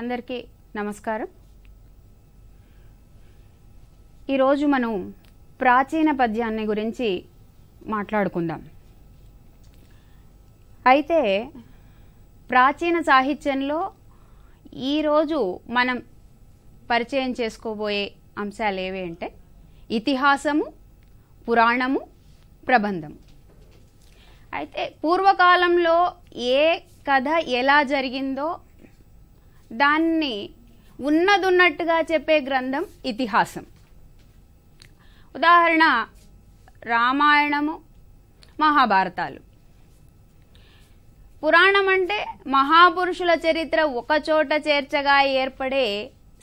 అందరికీ నమస్కారం ఈరోజు మనం ప్రాచీన పద్యాన్ని గురించి మాట్లాడుకుందాం అయితే ప్రాచీన సాహిత్యంలో ఈరోజు మనం పరిచయం చేసుకోబోయే అంశాలు ఏవి అంటే ఇతిహాసము పురాణము ప్రబంధము అయితే పూర్వకాలంలో ఏ కథ ఎలా జరిగిందో దాన్ని ఉన్నదున్నట్టుగా చెప్పే గ్రంథం ఇతిహాసం ఉదాహరణ రామాయణము మహాభారతాలు పురాణం అంటే మహాపురుషుల చరిత్ర ఒకచోట చేర్చగా ఏర్పడే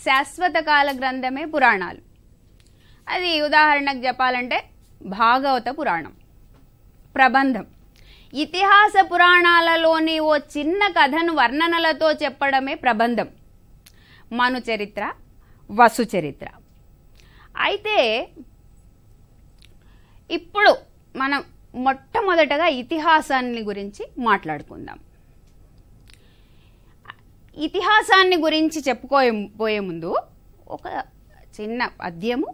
శాశ్వత కాల గ్రంథమే పురాణాలు అది ఉదాహరణకు చెప్పాలంటే భాగవత పురాణం ప్రబంధం ఇతిహాస పురాణాలలోని ఓ చిన్న కథను వర్ణనలతో చెప్పడమే ప్రబంధం మను చరిత్ర వసు చరిత్ర అయితే ఇప్పుడు మనం మొట్టమొదటగా ఇతిహాసాన్ని గురించి మాట్లాడుకుందాం ఇతిహాసాన్ని గురించి చెప్పుకోయే పోయే ముందు ఒక చిన్న పద్యము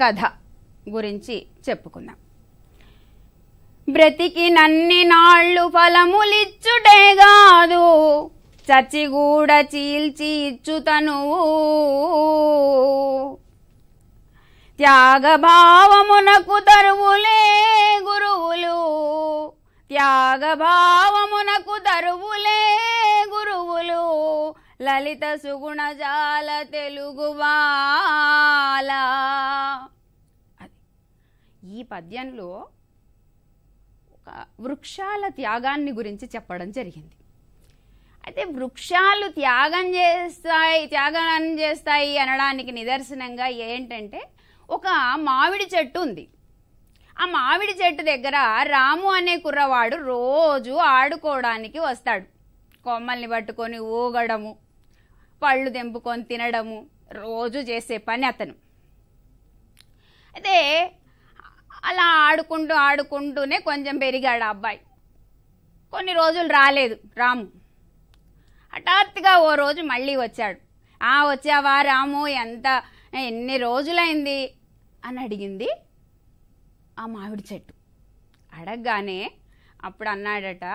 కథ గురించి చెప్పుకుందాం బ్రతికి నన్ని నాళ్ళు ఫలములిచ్చుటే గాదు చచ్చిగూడ చీల్చి ఇచ్చుతను త్యాగభావమునకు తరువులే గురువులు త్యాగభావమునకు తరువులే గురువులు లలిత సుగుణజాల తెలుగువాల ఈ పద్యంలో వృక్షాల త్యాగాన్ని గురించి చెప్పడం జరిగింది అయితే వృక్షాలు త్యాగం చేస్తాయి త్యాగం చేస్తాయి అనడానికి నిదర్శనంగా ఏంటంటే ఒక మామిడి చెట్టు ఉంది ఆ మామిడి చెట్టు దగ్గర రాము అనే కుర్రవాడు రోజు ఆడుకోవడానికి వస్తాడు కొమ్మల్ని పట్టుకొని ఊగడము పళ్ళు తెంపుకొని తినడము రోజు చేసే పని అతను అయితే అలా ఆడుకుంటూ ఆడుకుంటూనే కొంచెం పెరిగాడు ఆ అబ్బాయి కొన్ని రోజులు రాలేదు రాము హఠాత్తుగా ఓ రోజు మళ్ళీ వచ్చాడు ఆ వచ్చావా రాము ఎంత ఎన్ని రోజులైంది అని అడిగింది ఆ మామిడి చెట్టు అడగగానే అప్పుడు అన్నాడట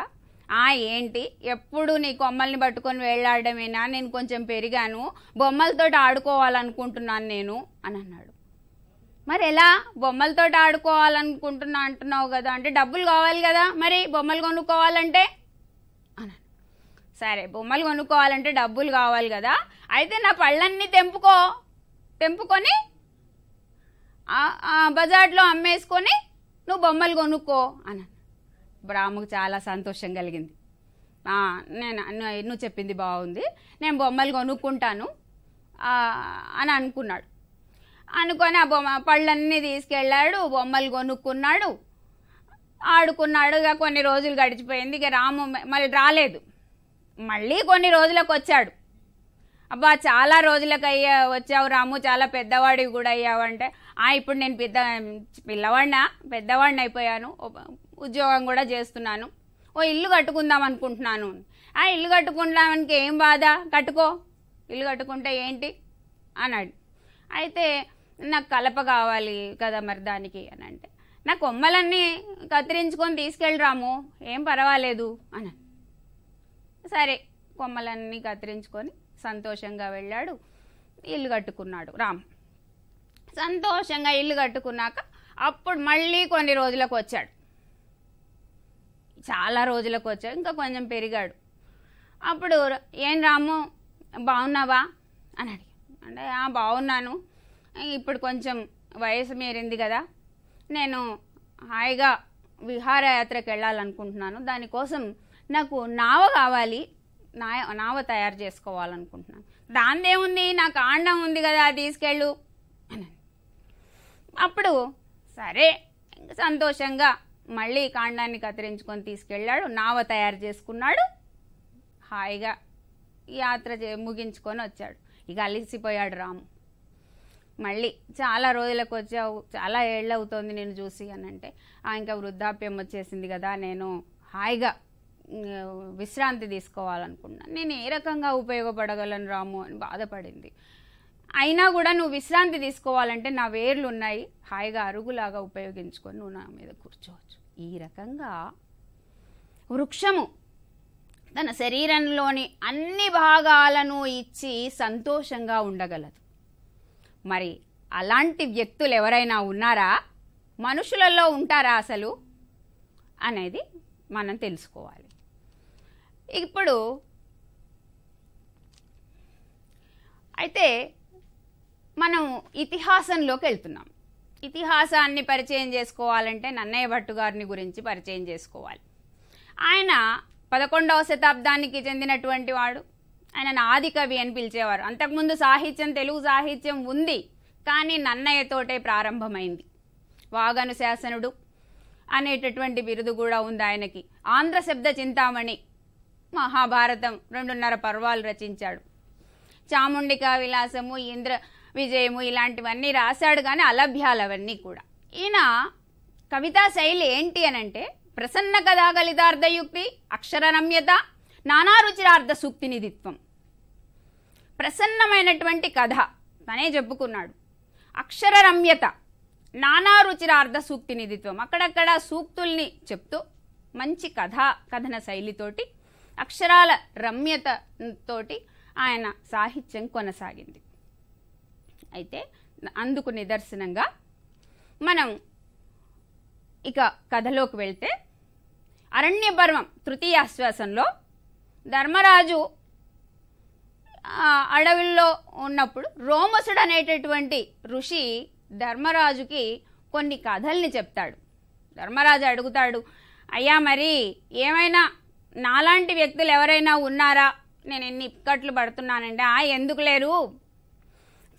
ఆ ఏంటి ఎప్పుడు నీ కొమ్మల్ని పట్టుకొని వెళ్ళాడమేనా నేను కొంచెం పెరిగాను బొమ్మలతో ఆడుకోవాలనుకుంటున్నాను నేను అని అన్నాడు మరి ఎలా బొమ్మలతో ఆడుకోవాలనుకుంటున్నా అంటున్నావు కదా అంటే డబ్బులు కావాలి కదా మరి బొమ్మలు కొనుక్కోవాలంటే సరే బొమ్మలు కొనుక్కోవాలంటే డబ్బులు కావాలి కదా అయితే నా పళ్ళన్నీ తెంపుకో తెంపుకొని బజార్లో అమ్మేసుకొని నువ్వు బొమ్మలు కొనుక్కో అన్నాను ఇప్పుడు ఆమెకు చాలా సంతోషం కలిగింది నేను నువ్వు చెప్పింది బాగుంది నేను బొమ్మలు కొనుక్కుంటాను అని అనుకున్నాడు అనుకొని ఆ బొమ్మ పళ్ళన్నీ తీసుకెళ్ళాడు బొమ్మలు కొనుక్కున్నాడు ఆడుకున్నాడు ఇక కొన్ని రోజులు గడిచిపోయింది ఇక రాము మళ్ళీ రాలేదు మళ్ళీ కొన్ని రోజులకు వచ్చాడు అబ్బా చాలా రోజులకు అయ్యా వచ్చావు రాము చాలా పెద్దవాడివి కూడా అయ్యావంటే ఆ ఇప్పుడు నేను పెద్ద పిల్లవాడినా పెద్దవాడిని అయిపోయాను ఉద్యోగం కూడా చేస్తున్నాను ఓ ఇల్లు కట్టుకుందాం అనుకుంటున్నాను ఆ ఇల్లు కట్టుకుందామనికి ఏం బాధ కట్టుకో ఇల్లు కట్టుకుంటే ఏంటి అన్నాడు అయితే నాకు కలప కావాలి కదా మరి దానికి అని అంటే నా కొమ్మలన్నీ కత్తిరించుకొని తీసుకెళ్ళరాము ఏం పర్వాలేదు అని సరే కొమ్మలన్నీ కత్తిరించుకొని సంతోషంగా వెళ్ళాడు ఇల్లు కట్టుకున్నాడు రామ్ సంతోషంగా ఇల్లు కట్టుకున్నాక అప్పుడు మళ్ళీ కొన్ని రోజులకు వచ్చాడు చాలా రోజులకు వచ్చాడు ఇంకా కొంచెం పెరిగాడు అప్పుడు ఏం రాము బాగున్నావా అని అడిగి అంటే బాగున్నాను ఇప్పుడు కొంచెం వయసు మేరింది కదా నేను హాయిగా విహారయాత్రకు వెళ్ళాలనుకుంటున్నాను దానికోసం నాకు నావ కావాలి నా నావ తయారు చేసుకోవాలనుకుంటున్నాను దాందేముంది నాకు ఆండం ఉంది కదా తీసుకెళ్ళు అని అప్పుడు సరే సంతోషంగా మళ్ళీ కాండాన్ని కత్తిరించుకొని తీసుకెళ్ళాడు నావ తయారు చేసుకున్నాడు హాయిగా యాత్ర చే ముగించుకొని వచ్చాడు ఇక అలిసిపోయాడు రాము మళ్ళీ చాలా రోజులకు వచ్చావు చాలా ఏళ్ళు అవుతోంది నేను చూసి అని అంటే ఆ ఇంకా వృద్ధాప్యం వచ్చేసింది కదా నేను హాయిగా విశ్రాంతి తీసుకోవాలనుకున్నాను నేను ఏ రకంగా ఉపయోగపడగలను రాము అని బాధపడింది అయినా కూడా నువ్వు విశ్రాంతి తీసుకోవాలంటే నా వేర్లు ఉన్నాయి హాయిగా అరుగులాగా ఉపయోగించుకొని నువ్వు నా మీద కూర్చోవచ్చు ఈ రకంగా వృక్షము తన శరీరంలోని అన్ని భాగాలను ఇచ్చి సంతోషంగా ఉండగలదు మరి అలాంటి వ్యక్తులు ఎవరైనా ఉన్నారా మనుషులలో ఉంటారా అసలు అనేది మనం తెలుసుకోవాలి ఇప్పుడు అయితే మనం ఇతిహాసంలోకి వెళ్తున్నాం ఇతిహాసాన్ని పరిచయం చేసుకోవాలంటే నన్నయ్య భట్టు గారిని గురించి పరిచయం చేసుకోవాలి ఆయన పదకొండవ శతాబ్దానికి చెందినటువంటి వాడు ఆయనను ఆది కవి అని పిలిచేవారు అంతకుముందు సాహిత్యం తెలుగు సాహిత్యం ఉంది కానీ నన్నయ్యతోటే ప్రారంభమైంది వాగను శాసనుడు అనేటటువంటి బిరుదు కూడా ఉంది ఆయనకి ఆంధ్ర శబ్ద చింతామణి మహాభారతం రెండున్నర పర్వాలు రచించాడు చాముండికా విలాసము ఇంద్ర విజయము ఇలాంటివన్నీ రాశాడు కానీ అలభ్యాలవన్నీ కూడా ఈయన కవితా శైలి ఏంటి అనంటే ప్రసన్న కథా కలితార్థయుక్తి అక్షరరమ్యత నానారుచిరార్థ నిధిత్వం ప్రసన్నమైనటువంటి కథ తనే చెప్పుకున్నాడు అక్షర అక్షరరమ్యత నానారుచిరార్థ నిధిత్వం అక్కడక్కడ సూక్తుల్ని చెప్తూ మంచి కథా కథన శైలితోటి అక్షరాల రమ్యతతోటి ఆయన సాహిత్యం కొనసాగింది అయితే అందుకు నిదర్శనంగా మనం ఇక కథలోకి వెళ్తే అరణ్యపర్వం తృతీయాశ్వాసంలో ధర్మరాజు అడవిల్లో ఉన్నప్పుడు రోమసుడు అనేటటువంటి ఋషి ధర్మరాజుకి కొన్ని కథల్ని చెప్తాడు ధర్మరాజు అడుగుతాడు అయ్యా మరి ఏమైనా నాలాంటి వ్యక్తులు ఎవరైనా ఉన్నారా నేను ఎన్ని ఇక్కట్లు పడుతున్నానండి ఆ ఎందుకు లేరు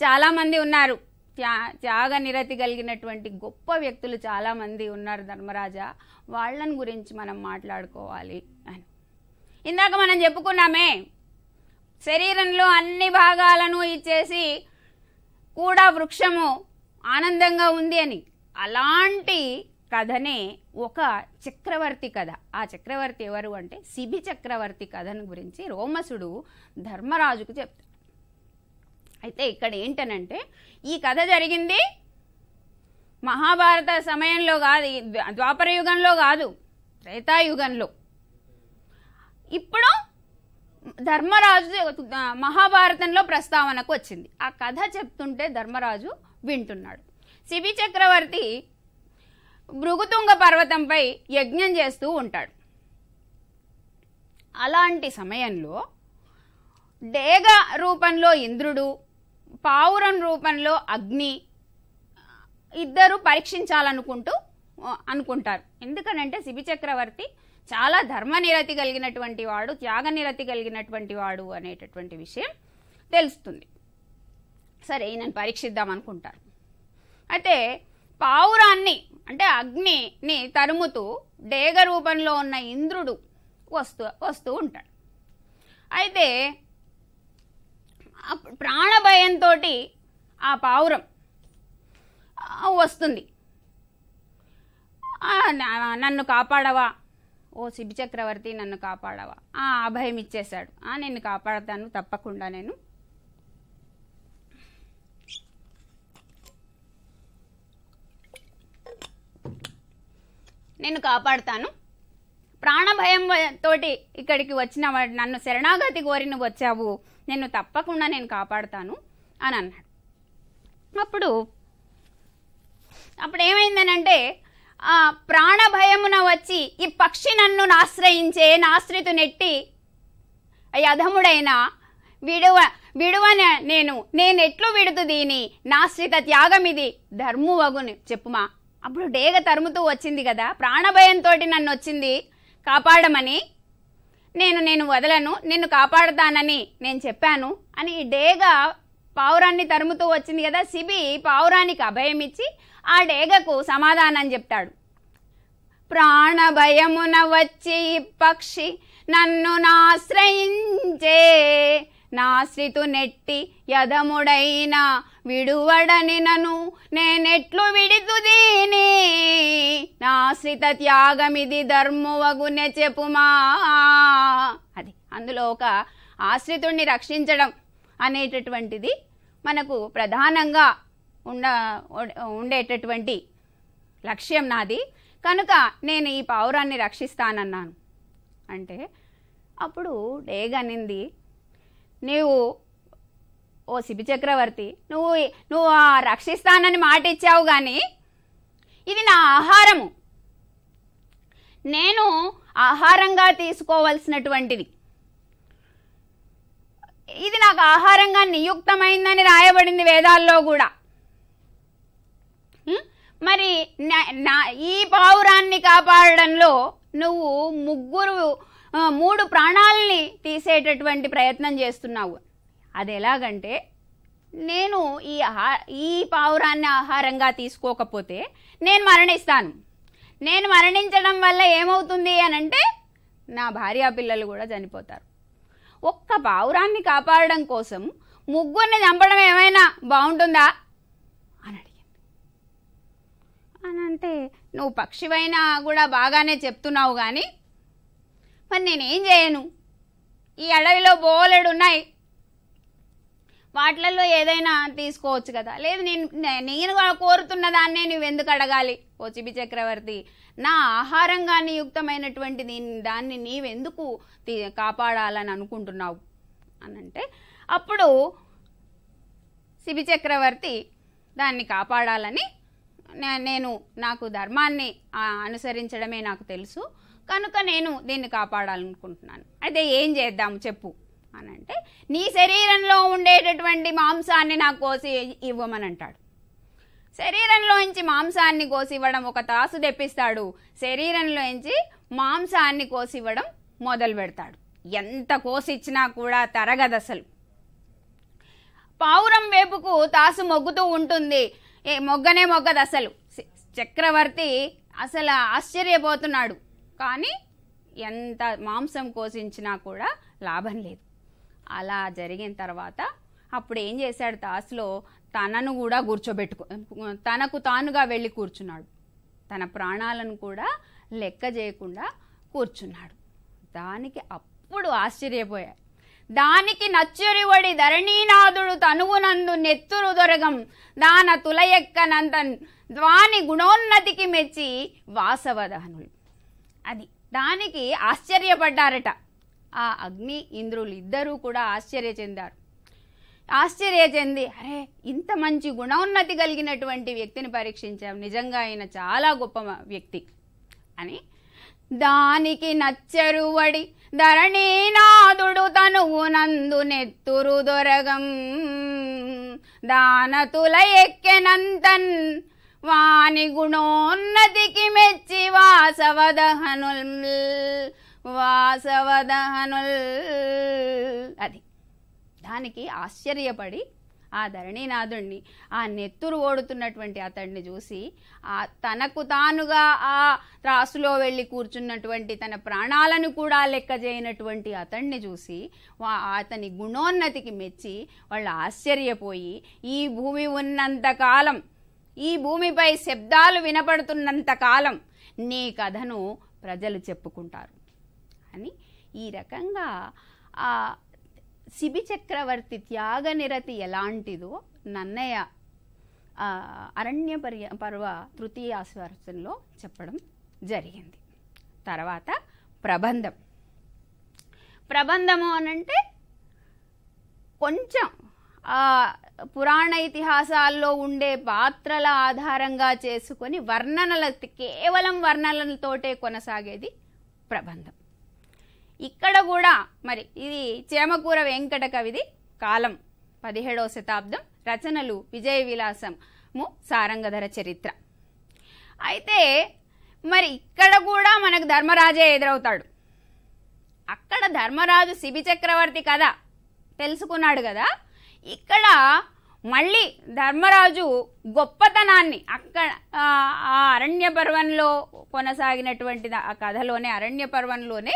చాలామంది ఉన్నారు త్యా త్యాగ నిరతి కలిగినటువంటి గొప్ప వ్యక్తులు చాలామంది ఉన్నారు ధర్మరాజా వాళ్ళని గురించి మనం మాట్లాడుకోవాలి అని ఇందాక మనం చెప్పుకున్నామే శరీరంలో అన్ని భాగాలను ఇచ్చేసి కూడా వృక్షము ఆనందంగా ఉంది అని అలాంటి కథనే ఒక చక్రవర్తి కథ ఆ చక్రవర్తి ఎవరు అంటే శిబి చక్రవర్తి కథను గురించి రోమసుడు ధర్మరాజుకు చెప్తాడు అయితే ఇక్కడ ఏంటనంటే ఈ కథ జరిగింది మహాభారత సమయంలో కాదు ద్వాపరయుగంలో కాదు త్రేతాయుగంలో ఇప్పుడు ధర్మరాజు మహాభారతంలో ప్రస్తావనకు వచ్చింది ఆ కథ చెప్తుంటే ధర్మరాజు వింటున్నాడు శిబి చక్రవర్తి భృగుతుంగ పర్వతంపై యజ్ఞం చేస్తూ ఉంటాడు అలాంటి సమయంలో డేగ రూపంలో ఇంద్రుడు పావురం రూపంలో అగ్ని ఇద్దరు పరీక్షించాలనుకుంటూ అనుకుంటారు ఎందుకనంటే శిబి చక్రవర్తి చాలా ధర్మనిరతి కలిగినటువంటి వాడు త్యాగనిరతి కలిగినటువంటి వాడు అనేటటువంటి విషయం తెలుస్తుంది సరే ఈయనను పరీక్షిద్దాం అనుకుంటారు అయితే పావురాన్ని అంటే అగ్నిని తరుముతూ డేగ రూపంలో ఉన్న ఇంద్రుడు వస్తూ వస్తూ ఉంటాడు అయితే ప్రాణభయంతో ఆ పావురం వస్తుంది నన్ను కాపాడవా ఓ శిబి చక్రవర్తి నన్ను కాపాడవా ఆ అభయం ఇచ్చేశాడు ఆ నేను కాపాడతాను తప్పకుండా నేను నేను కాపాడుతాను ప్రాణభయం తోటి ఇక్కడికి వచ్చిన నన్ను శరణాగతి కోరి నువ్వు వచ్చావు నేను తప్పకుండా నేను కాపాడుతాను అని అన్నాడు అప్పుడు అప్పుడు ఏమైందనంటే ప్రాణభయమున వచ్చి ఈ పక్షి నన్ను నాశ్రయించే నాశ్రితు నెట్టి యధముడైన విడువ విడువన నేను నేనెట్లు విడుతు దీని నాశ్రిత త్యాగం త్యాగమిది ధర్మువగుని చెప్పుమా అప్పుడు డేగ తరుముతూ వచ్చింది కదా ప్రాణభయంతో నన్ను వచ్చింది కాపాడమని నేను నేను వదలను నిన్ను కాపాడుతానని నేను చెప్పాను అని డేగ పావురాన్ని తరుముతూ వచ్చింది కదా సిబి పావురానికి అభయం ఇచ్చి ఆ డేగకు సమాధానం చెప్తాడు ప్రాణభయమున వచ్చి పక్షి నన్ను నాశ్రయించే నాశ్రితు నెట్టి యధముడైన విడువడని నను నేనెట్లు విడితు దీని నాశ్రిత త్యాగమిది చెప్పు చెప్పుమా అది అందులో ఒక ఆశ్రితుణ్ణి రక్షించడం అనేటటువంటిది మనకు ప్రధానంగా ఉండ ఉండేటటువంటి లక్ష్యం నాది కనుక నేను ఈ పావురాన్ని రక్షిస్తానన్నాను అంటే అప్పుడు డేగనింది నీవు ఓ శిబి చక్రవర్తి నువ్వు నువ్వు రక్షిస్తానని మాట ఇచ్చావు కానీ ఇది నా ఆహారము నేను ఆహారంగా తీసుకోవలసినటువంటిది ఇది నాకు ఆహారంగా నియుక్తమైందని రాయబడింది వేదాల్లో కూడా మరి నా ఈ పావురాన్ని కాపాడడంలో నువ్వు ముగ్గురు మూడు ప్రాణాలని తీసేటటువంటి ప్రయత్నం చేస్తున్నావు అది ఎలాగంటే నేను ఈ ఈ పావురాన్ని ఆహారంగా తీసుకోకపోతే నేను మరణిస్తాను నేను మరణించడం వల్ల ఏమవుతుంది అని అంటే నా భార్య పిల్లలు కూడా చనిపోతారు ఒక్క పావురాన్ని కాపాడడం కోసం ముగ్గురిని చంపడం ఏమైనా బాగుంటుందా అని అంటే నువ్వు పక్షివైనా కూడా బాగానే చెప్తున్నావు కానీ మరి నేనేం చేయను ఈ అడవిలో బోలెడు ఉన్నాయి వాటిలలో ఏదైనా తీసుకోవచ్చు కదా లేదు నేను నేను కోరుతున్న దాన్నే నువ్వు ఎందుకు అడగాలి ఓ చిబి చక్రవర్తి నా ఆహారంగా నియుక్తమైనటువంటి దీన్ని దాన్ని నీవెందుకు కాపాడాలని అనుకుంటున్నావు అనంటే అప్పుడు శిబి చక్రవర్తి దాన్ని కాపాడాలని నేను నాకు ధర్మాన్ని అనుసరించడమే నాకు తెలుసు కనుక నేను దీన్ని కాపాడాలనుకుంటున్నాను అయితే ఏం చేద్దాం చెప్పు అని అంటే నీ శరీరంలో ఉండేటటువంటి మాంసాన్ని నాకు కోసి ఇవ్వమని అంటాడు శరీరంలోంచి మాంసాన్ని కోసి ఇవ్వడం ఒక తాసు తెప్పిస్తాడు శరీరంలోంచి మాంసాన్ని కోసి ఇవ్వడం మొదలు పెడతాడు ఎంత కోసిచ్చినా కూడా తరగదు అసలు పావురం వేపుకు తాసు మొగ్గుతూ ఉంటుంది ఏ మొగ్గనే మొగ్గదు అసలు చక్రవర్తి అసలు ఆశ్చర్యపోతున్నాడు కానీ ఎంత మాంసం కోసించినా కూడా లాభం లేదు అలా జరిగిన తర్వాత అప్పుడు ఏం చేశాడు తాసులో తనను కూడా కూర్చోబెట్టుకు తనకు తానుగా వెళ్ళి కూర్చున్నాడు తన ప్రాణాలను కూడా లెక్క చేయకుండా కూర్చున్నాడు దానికి అప్పుడు ఆశ్చర్యపోయాడు దానికి నచ్చురివడి ధరణీనాథుడు తనువునందు నెత్తురు దొరగం దాన తులయెక్కనంతన్ ద్వాని గుణోన్నతికి మెచ్చి వాసవదహనులు అది దానికి ఆశ్చర్యపడ్డారట ఆ అగ్ని ఇంద్రులు ఇద్దరూ కూడా ఆశ్చర్య చెందారు ఆశ్చర్య చెంది అరే ఇంత మంచి గుణోన్నతి కలిగినటువంటి వ్యక్తిని పరీక్షించాం నిజంగా ఆయన చాలా గొప్ప వ్యక్తి అని దానికి నచ్చరువడి ధరణీనాథుడు తనువు నందు నెత్తురు దొరగం దానతుల ఎక్కెనంతన్ వాని గుణోన్నతికి మెచ్చి వాసవదహనుల్ వాసవదహనుల్ అది దానికి ఆశ్చర్యపడి ఆ ధరణీనాథుణ్ణి ఆ నెత్తురు ఓడుతున్నటువంటి అతడిని చూసి ఆ తనకు తానుగా ఆ త్రాసులో వెళ్ళి కూర్చున్నటువంటి తన ప్రాణాలను కూడా లెక్క చేయనటువంటి అతడిని చూసి అతని గుణోన్నతికి మెచ్చి వాళ్ళు ఆశ్చర్యపోయి ఈ భూమి ఉన్నంతకాలం ఈ భూమిపై శబ్దాలు వినపడుతున్నంతకాలం నీ కథను ప్రజలు చెప్పుకుంటారు అని ఈ రకంగా శిబి చక్రవర్తి త్యాగ నిరతి ఎలాంటిదో నన్నయ్య అరణ్య పర్య పర్వ తృతీయ ఆశ్వర్తంలో చెప్పడం జరిగింది తర్వాత ప్రబంధం ప్రబంధము అనంటే కొంచెం పురాణ ఇతిహాసాల్లో ఉండే పాత్రల ఆధారంగా చేసుకొని వర్ణనల కేవలం వర్ణనలతోటే కొనసాగేది ప్రబంధం ఇక్కడ కూడా మరి ఇది చేమకూర వెంకట కవిది కాలం పదిహేడవ శతాబ్దం రచనలు విజయ విలాసము సారంగధర చరిత్ర అయితే మరి ఇక్కడ కూడా మనకు ధర్మరాజే ఎదురవుతాడు అక్కడ ధర్మరాజు శిబి చక్రవర్తి కథ తెలుసుకున్నాడు కదా ఇక్కడ మళ్ళీ ధర్మరాజు గొప్పతనాన్ని అక్కడ ఆ అరణ్య పర్వంలో కొనసాగినటువంటి ఆ కథలోనే అరణ్య పర్వంలోనే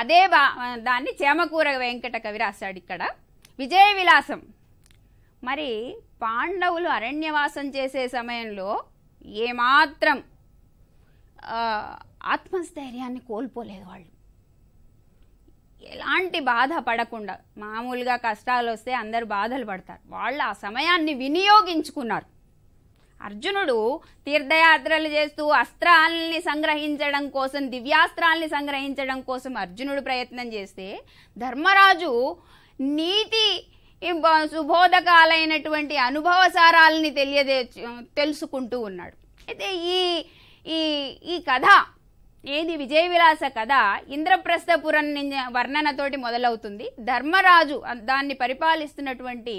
అదే బా దాన్ని చేమకూర వెంకట కవి రాశాడు ఇక్కడ విజయ విలాసం మరి పాండవులు అరణ్యవాసం చేసే సమయంలో ఏమాత్రం ఆత్మస్థైర్యాన్ని కోల్పోలేదు వాళ్ళు ఎలాంటి బాధ పడకుండా మామూలుగా కష్టాలు వస్తే అందరు బాధలు పడతారు వాళ్ళు ఆ సమయాన్ని వినియోగించుకున్నారు అర్జునుడు తీర్థయాత్రలు చేస్తూ అస్త్రాల్ని సంగ్రహించడం కోసం దివ్యాస్త్రాల్ని సంగ్రహించడం కోసం అర్జునుడు ప్రయత్నం చేస్తే ధర్మరాజు నీతి సుబోధకాలైనటువంటి అనుభవసారాలని తెలియదే తెలుసుకుంటూ ఉన్నాడు అయితే ఈ ఈ ఈ కథ ఏది విజయవిలాస కథ ఇంద్రప్రస్థపురం వర్ణనతోటి మొదలవుతుంది ధర్మరాజు దాన్ని పరిపాలిస్తున్నటువంటి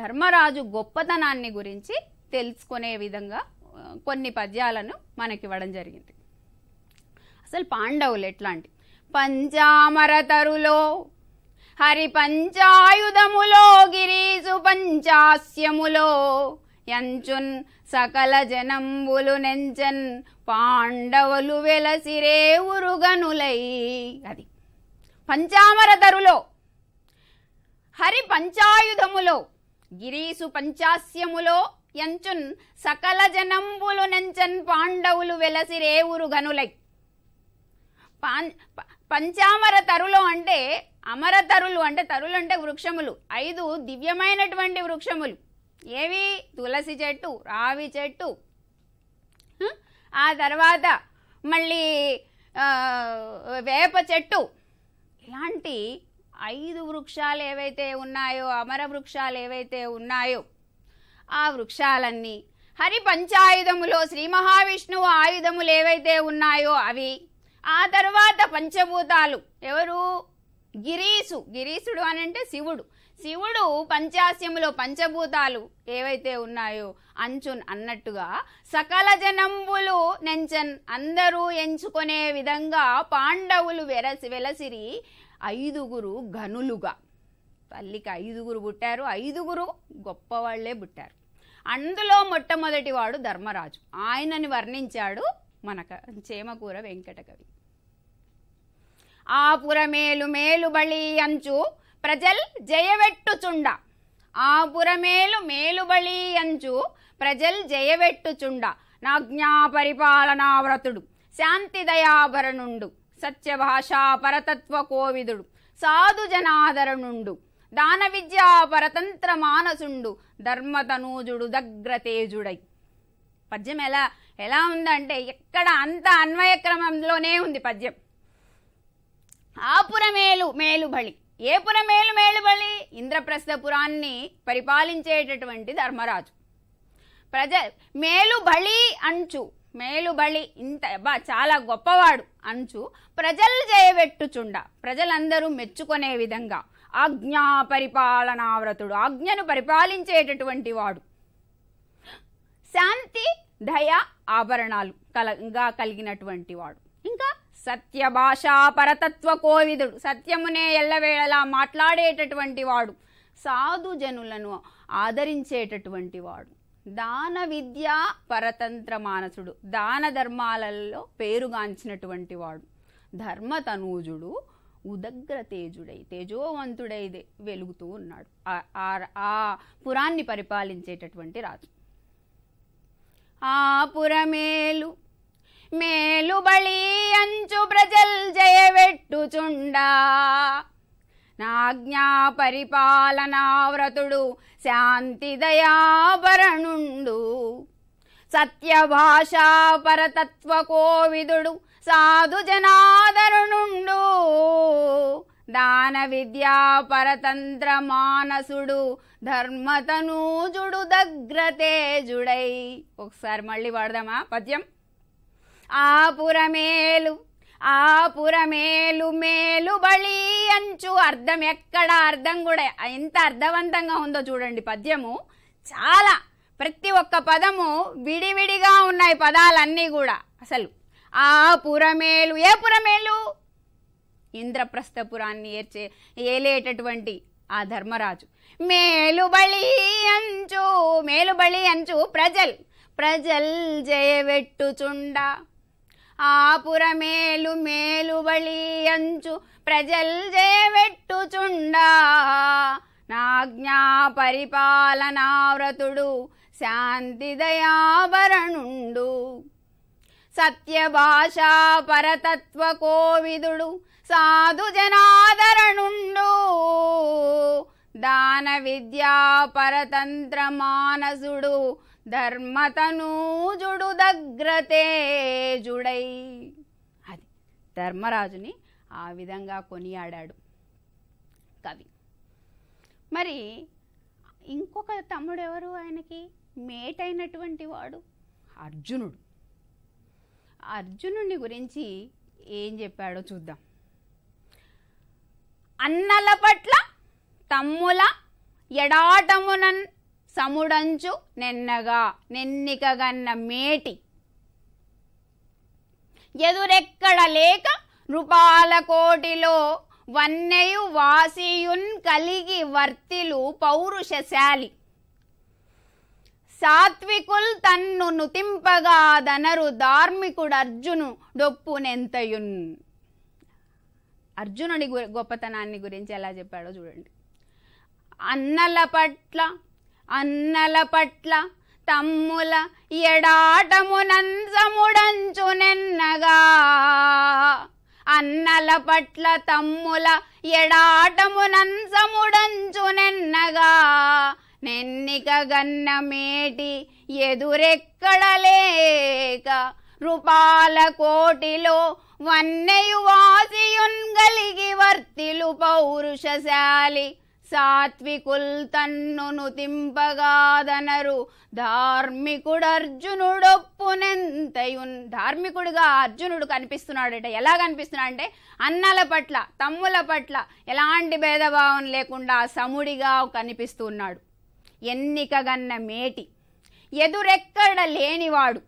ధర్మరాజు గొప్పతనాన్ని గురించి తెలుసుకునే విధంగా కొన్ని పద్యాలను మనకివ్వడం జరిగింది అసలు పాండవులు ఎట్లాంటి పంచామరతరులో హరి పంచాయుధములో గిరీసు పంచాస్యములో ఎంచున్ సకల జనంబులు నెంచన్ పాండవులు వెలసిరే ఉరుగనులై అది పంచామరతరులో హరి పంచాయుధములో గిరీసు పంచాస్యములో ఎంచున్ సకల జనంబులు నెంచన్ పాండవులు వెలసి రేవురు గనులై పంచామర తరులు అంటే అమర తరులు అంటే తరులు అంటే వృక్షములు ఐదు దివ్యమైనటువంటి వృక్షములు ఏవి తులసి చెట్టు రావి చెట్టు ఆ తర్వాత మళ్ళీ వేప చెట్టు ఇలాంటి ఐదు వృక్షాలు ఏవైతే ఉన్నాయో అమర వృక్షాలు ఏవైతే ఉన్నాయో ఆ వృక్షాలన్నీ హరి పంచాయుధములో శ్రీ మహావిష్ణువు ఆయుధములు ఏవైతే ఉన్నాయో అవి ఆ తర్వాత పంచభూతాలు ఎవరు గిరీసు గిరీసుడు అని అంటే శివుడు శివుడు పంచాస్యములో పంచభూతాలు ఏవైతే ఉన్నాయో అంచున్ అన్నట్టుగా సకల జనంబులు నెంచన్ అందరూ ఎంచుకునే విధంగా పాండవులు వెరసి వెలసిరి ఐదుగురు గనులుగా తల్లికి ఐదుగురు పుట్టారు ఐదుగురు గొప్పవాళ్లే పుట్టారు అందులో మొట్టమొదటివాడు ధర్మరాజు ఆయనని వర్ణించాడు మనక చేమకూర వెంకటకవి ఆపురమేలు మేలు బళి అంచు ప్రజల్ జయవెట్టుచుండ ఆపురమేలు మేలుబళి అంచు ప్రజల్ జయవెట్టుచుండ నాజ్ఞా పరిపాలనావ్రతుడు శాంతి దయాభరణుండు సత్యభాషా పరతత్వ కోవిదుడు సాధు జనాదరణుండు దాన విద్యా పరతంత్ర మానసుండు ధర్మతనూజుడు తేజుడై పద్యం ఎలా ఎలా ఉందంటే ఎక్కడ అంత అన్వయ క్రమంలోనే ఉంది పద్యం ఆపురమేలు మేలుబలి ఏ పురమేలు మేలుబలి ఇంద్రప్రస్థపురాన్ని పరిపాలించేటటువంటి ధర్మరాజు ప్రజ మేలు బలి అంచు మేలు బలి ఇంత బా చాలా గొప్పవాడు అంచు ప్రజలు చేయబెట్టుచుండ ప్రజలందరూ మెచ్చుకునే విధంగా ఆజ్ఞా పరిపాలనావ్రతుడు ఆజ్ఞను పరిపాలించేటటువంటి వాడు శాంతి దయ ఆభరణాలు కలగా కలిగినటువంటి వాడు ఇంకా సత్య భాషా పరతత్వ కోవిదుడు సత్యమునే ఎల్లవేళలా మాట్లాడేటటువంటి వాడు సాధుజనులను ఆదరించేటటువంటి వాడు దాన విద్య పరతంత్ర మానసుడు దాన ధర్మాలలో పేరుగాంచినటువంటి వాడు ధర్మతనూజుడు ఉదగ్ర తేజుడై తేజోవంతుడై వెలుగుతూ ఉన్నాడు ఆ పురాన్ని పరిపాలించేటటువంటి రాజు ఆ పురమేలు మేలు బళి అంచు ప్రజల్ జయవెట్టుచుండా నాజ్ఞా పరిపాలనావ్రతుడు శాంతి దయాపరణుండు సత్యభాషా పరతత్వ కోవిదుడు సాధు జనాదరుణుండు దాన విద్యా పరతంత్ర మానసుడు ధర్మతనూజుడు తేజుడై ఒకసారి మళ్ళీ వాడదామా పద్యం ఆపురమేలు ఆపురమేలు మేలు బళి అంచు అర్థం ఎక్కడ అర్థం కూడా ఎంత అర్థవంతంగా ఉందో చూడండి పద్యము చాలా ప్రతి ఒక్క పదము విడివిడిగా ఉన్నాయి పదాలన్నీ కూడా అసలు ఆ పురమేలు ఏ పురమేలు ఇంద్రప్రస్థపురాన్ని ఏర్చే ఏలేటటువంటి ఆ ధర్మరాజు మేలుబళి అంచు మేలుబళి అంచు ప్రజల్ ప్రజల్ జయవెట్టుచుండ ఆపురమేలు మేలు మేలుబళి అంచు ప్రజల్ జయవెట్టుచుండ నాజ్ఞా పరిపాలనావ్రతుడు శాంతి దయాభరణుండు సత్యభాషా పరతత్వ కోవిదుడు సాధు జనాదరణుండు దాన విద్యా పరతంత్ర మానసుడు ధర్మతనూజుడు జుడై అది ధర్మరాజుని ఆ విధంగా కొనియాడాడు కవి మరి ఇంకొక తమ్ముడు ఎవరు ఆయనకి మేటైనటువంటి వాడు అర్జునుడు అర్జునుడి గురించి ఏం చెప్పాడో చూద్దాం అన్నల పట్ల తమ్ముల ఎడాటమునన్ సముడంచు నెన్నగా నెన్నికగన్న మేటి ఎదురెక్కడ లేక రూపాల కోటిలో వన్నెయు వాసియున్ కలిగి వర్తిలు పౌరుషశాలి సాత్వికుల్ తన్ను దనరు ధార్మికుడు అర్జును డొప్పునెంతయున్ అర్జునుడి గొప్పతనాన్ని గురించి ఎలా చెప్పాడో చూడండి అన్నల పట్ల అన్నల పట్ల తమ్ముల ఎడాటమునంజముడంచునెన్నగా అన్నల పట్ల తమ్ముల ఎడాటమునంజముడంచునెన్నగా నెన్నిక నెన్నికగన్నమేటి ఎదురెక్కడలేక రూపాల కోటిలో వన్నయు గలిగి వర్తిలు పౌరుషశాలి సాత్వికుల్ తన్నును తింపగాదనరు ధార్మికుడు అర్జునుడొప్పునెంతయున్ ధార్మికుడుగా అర్జునుడు కనిపిస్తున్నాడట ఎలా కనిపిస్తున్నాడు అంటే అన్నల పట్ల తమ్ముల పట్ల ఎలాంటి భేదభావం లేకుండా సముడిగా కనిపిస్తున్నాడు ఎన్నికగన్న మేటి ఎదురెక్కడ లేనివాడు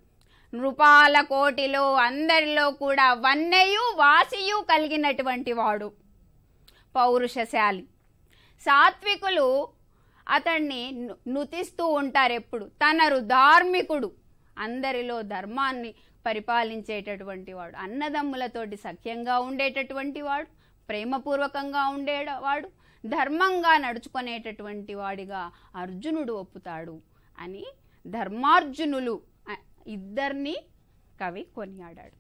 నృపాల కోటిలో అందరిలో కూడా వన్నయు వాసియు కలిగినటువంటి వాడు పౌరుషశాలి సాత్వికులు అతన్ని నుతిస్తూ ఉంటారు ఎప్పుడు తనరు ధార్మికుడు అందరిలో ధర్మాన్ని పరిపాలించేటటువంటి వాడు అన్నదమ్ములతోటి సఖ్యంగా ఉండేటటువంటి వాడు ప్రేమపూర్వకంగా ఉండేవాడు ధర్మంగా నడుచుకునేటటువంటి వాడిగా అర్జునుడు ఒప్పుతాడు అని ధర్మార్జునులు ఇద్దరిని కవి కొనియాడాడు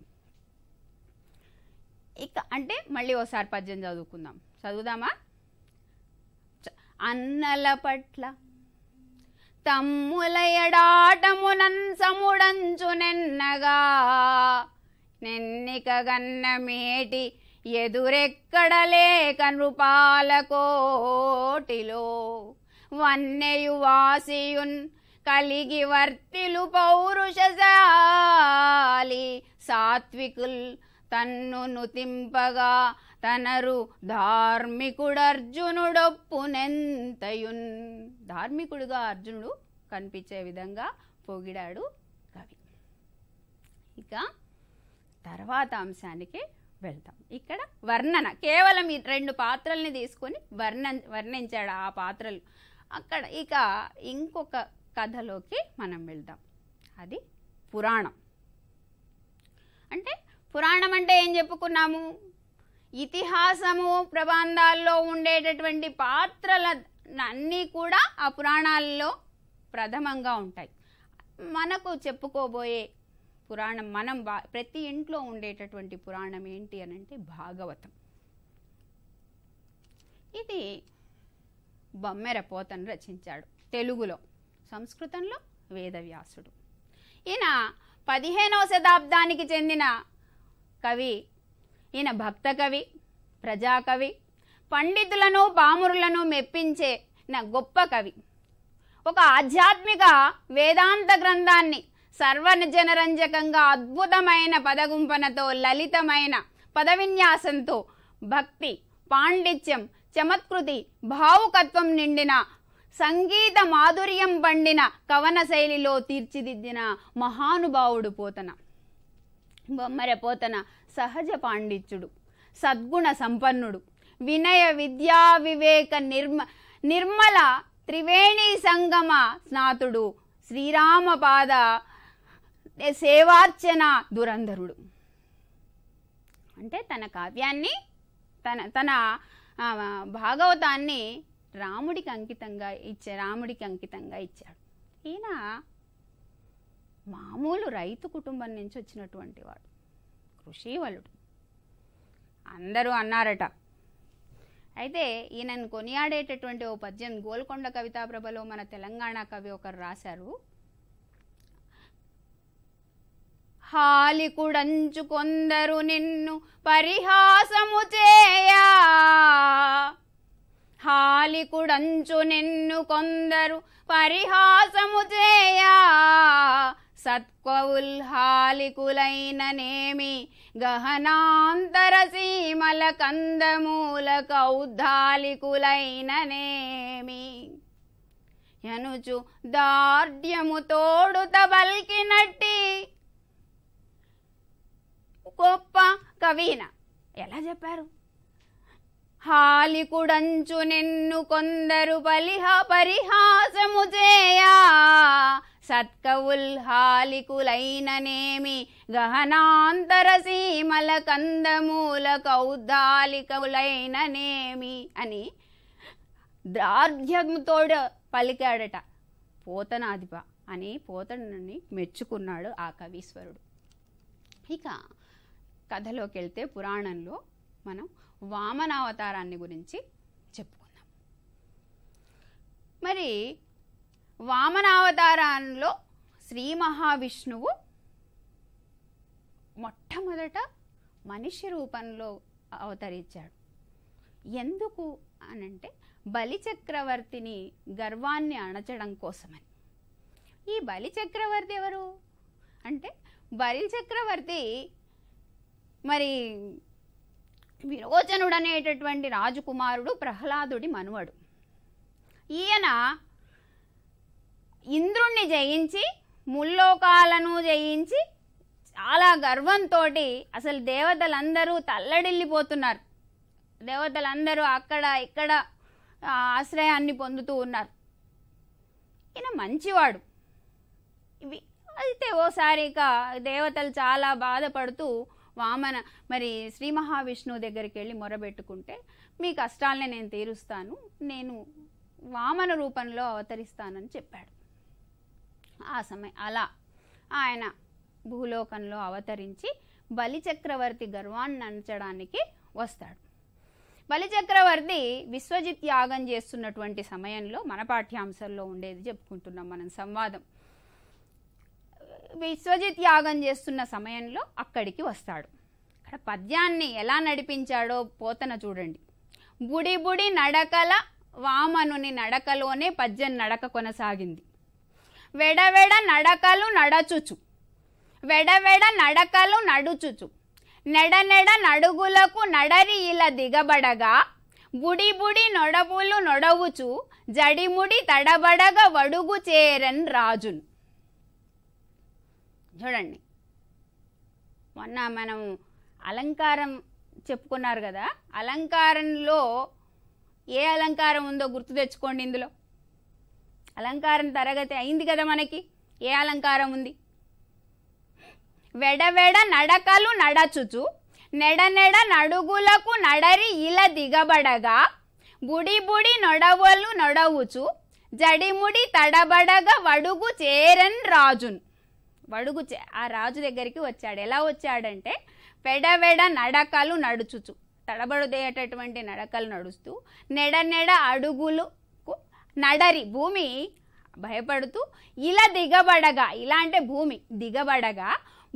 ఇక అంటే మళ్ళీ ఓసారి పద్యం చదువుకుందాం చదువుదామా అన్నల పట్ల సముడంచు నెన్నగా నెన్నిక గన్నమేటి ఎదురెక్కడలేక నృపాలకోటిలో వన్నెయువాసియున్ కలిగి వర్తిలు పౌరుషాలి సాత్వికుల్ తన్ను నుతింపగా తనరు ధార్మికుడు అర్జునుడొప్పునెంతయున్ ధార్మికుడుగా అర్జునుడు కనిపించే విధంగా పొగిడాడు కవి ఇక తర్వాత అంశానికి వెళ్తాం ఇక్కడ వర్ణన కేవలం ఈ రెండు పాత్రల్ని తీసుకొని వర్ణ వర్ణించాడు ఆ పాత్రలు అక్కడ ఇక ఇంకొక కథలోకి మనం వెళ్దాం అది పురాణం అంటే పురాణం అంటే ఏం చెప్పుకున్నాము ఇతిహాసము ప్రబంధాల్లో ఉండేటటువంటి పాత్రల అన్నీ కూడా ఆ పురాణాల్లో ప్రథమంగా ఉంటాయి మనకు చెప్పుకోబోయే పురాణం మనం ప్రతి ఇంట్లో ఉండేటటువంటి పురాణం ఏంటి అని అంటే భాగవతం ఇది బొమ్మెర పోతను రచించాడు తెలుగులో సంస్కృతంలో వేదవ్యాసుడు ఈయన పదిహేనవ శతాబ్దానికి చెందిన కవి ఈయన భక్త కవి ప్రజాకవి పండితులను పామురులను మెప్పించే గొప్ప కవి ఒక ఆధ్యాత్మిక వేదాంత గ్రంథాన్ని సర్వజనరంజకంగా అద్భుతమైన పదగుంపనతో లలితమైన పదవిన్యాసంతో భక్తి పాండిత్యం చమత్కృతి భావుకత్వం నిండిన సంగీత మాధుర్యం పండిన కవన శైలిలో తీర్చిదిద్దిన మహానుభావుడు పోతన బొమ్మర పోతన సహజ పాండిత్యుడు సద్గుణ సంపన్నుడు వినయ విద్యా వివేక నిర్మ నిర్మల త్రివేణి సంగమ స్నాతుడు శ్రీరామపాద అంటే సేవార్చన దురంధరుడు అంటే తన కావ్యాన్ని తన తన భాగవతాన్ని రాముడికి అంకితంగా ఇచ్చే రాముడికి అంకితంగా ఇచ్చాడు ఈయన మామూలు రైతు కుటుంబం నుంచి వచ్చినటువంటి వాడు కృషివలుడు అందరూ అన్నారట అయితే ఈయనను కొనియాడేటటువంటి ఓ పద్యం గోల్కొండ కవితాప్రభలో మన తెలంగాణ కవి ఒకరు రాశారు హాలికుడంచు కొందరు నిన్ను పరిహాసము చేయా హాలికుడంచు నిన్ను కొందరు పరిహాసము చేయా సత్వౌల్హాలికులైననేమి గహనాంతర సీమల కందమూల నేమి యనుచు దార్ఢ్యము తోడుత బల్కినట్టి గొప్ప కవీన ఎలా చెప్పారు హాలికుడంచు నిన్ను కొందరు బలిహ పరిహాసము చేయా సత్కవుల్ హాలికులైననేమి గహనాంతర సీమల కందమూల నేమి అని దార్ఢ్యంతోడు పలికాడట పోతనాదిప అని పోతనని మెచ్చుకున్నాడు ఆ కవీశ్వరుడు ఇక కథలోకి వెళ్తే పురాణంలో మనం వామనావతారాన్ని గురించి చెప్పుకుందాం మరి వామనావతారాల్లో శ్రీ మహావిష్ణువు మొట్టమొదట మనిషి రూపంలో అవతరించాడు ఎందుకు అనంటే బలిచక్రవర్తిని గర్వాన్ని అణచడం కోసమని ఈ బలిచక్రవర్తి ఎవరు అంటే బలిచక్రవర్తి మరి విరోచనుడు అనేటటువంటి రాజకుమారుడు ప్రహ్లాదుడి మనువడు ఈయన ఇంద్రుణ్ణి జయించి ముల్లోకాలను జయించి చాలా గర్వంతో అసలు దేవతలందరూ తల్లడిల్లిపోతున్నారు దేవతలందరూ అక్కడ ఇక్కడ ఆశ్రయాన్ని పొందుతూ ఉన్నారు ఈయన మంచివాడు ఇవి అయితే ఓసారి ఇక దేవతలు చాలా బాధపడుతూ వామన మరి శ్రీ మహావిష్ణువు దగ్గరికి వెళ్ళి మొరబెట్టుకుంటే మీ కష్టాలని నేను తీరుస్తాను నేను వామన రూపంలో అవతరిస్తానని చెప్పాడు ఆ సమయం అలా ఆయన భూలోకంలో అవతరించి బలిచక్రవర్తి గర్వాన్ని అంచడానికి వస్తాడు బలిచక్రవర్తి విశ్వజిత్ యాగం చేస్తున్నటువంటి సమయంలో మన పాఠ్యాంశంలో ఉండేది చెప్పుకుంటున్నాం మనం సంవాదం విశ్వజిత్ యాగం చేస్తున్న సమయంలో అక్కడికి వస్తాడు అక్కడ పద్యాన్ని ఎలా నడిపించాడో పోతన చూడండి బుడి బుడి నడకల వామనుని నడకలోనే పద్యం నడక కొనసాగింది వెడవెడ నడకలు నడచుచు వెడవెడ నడకలు నడుచుచు నెడనెడ నడుగులకు నడరి ఇలా దిగబడగా బుడి బుడి నొడబులు నొడవుచు జడిముడి తడబడగ వడుగు చేరన్ రాజును చూడండి మొన్న మనం అలంకారం చెప్పుకున్నారు కదా అలంకారంలో ఏ అలంకారం ఉందో గుర్తు తెచ్చుకోండి ఇందులో అలంకారం తరగతి అయింది కదా మనకి ఏ అలంకారం ఉంది వెడవెడ నడకలు నడచుచు నెడనెడ నడుగులకు నడరి ఇల దిగబడగా బుడి బుడి నొడవలు నొడవుచు జడిముడి తడబడగ వడుగు చేరన్ రాజున్ వడుగు ఆ రాజు దగ్గరికి వచ్చాడు ఎలా వచ్చాడంటే పెడవెడ నడకలు నడుచుచు తడబడుదేటటువంటి నడకలు నడుస్తూ నెడ నెడ అడుగులు నడరి భూమి భయపడుతూ ఇలా దిగబడగా ఇలా అంటే భూమి దిగబడగా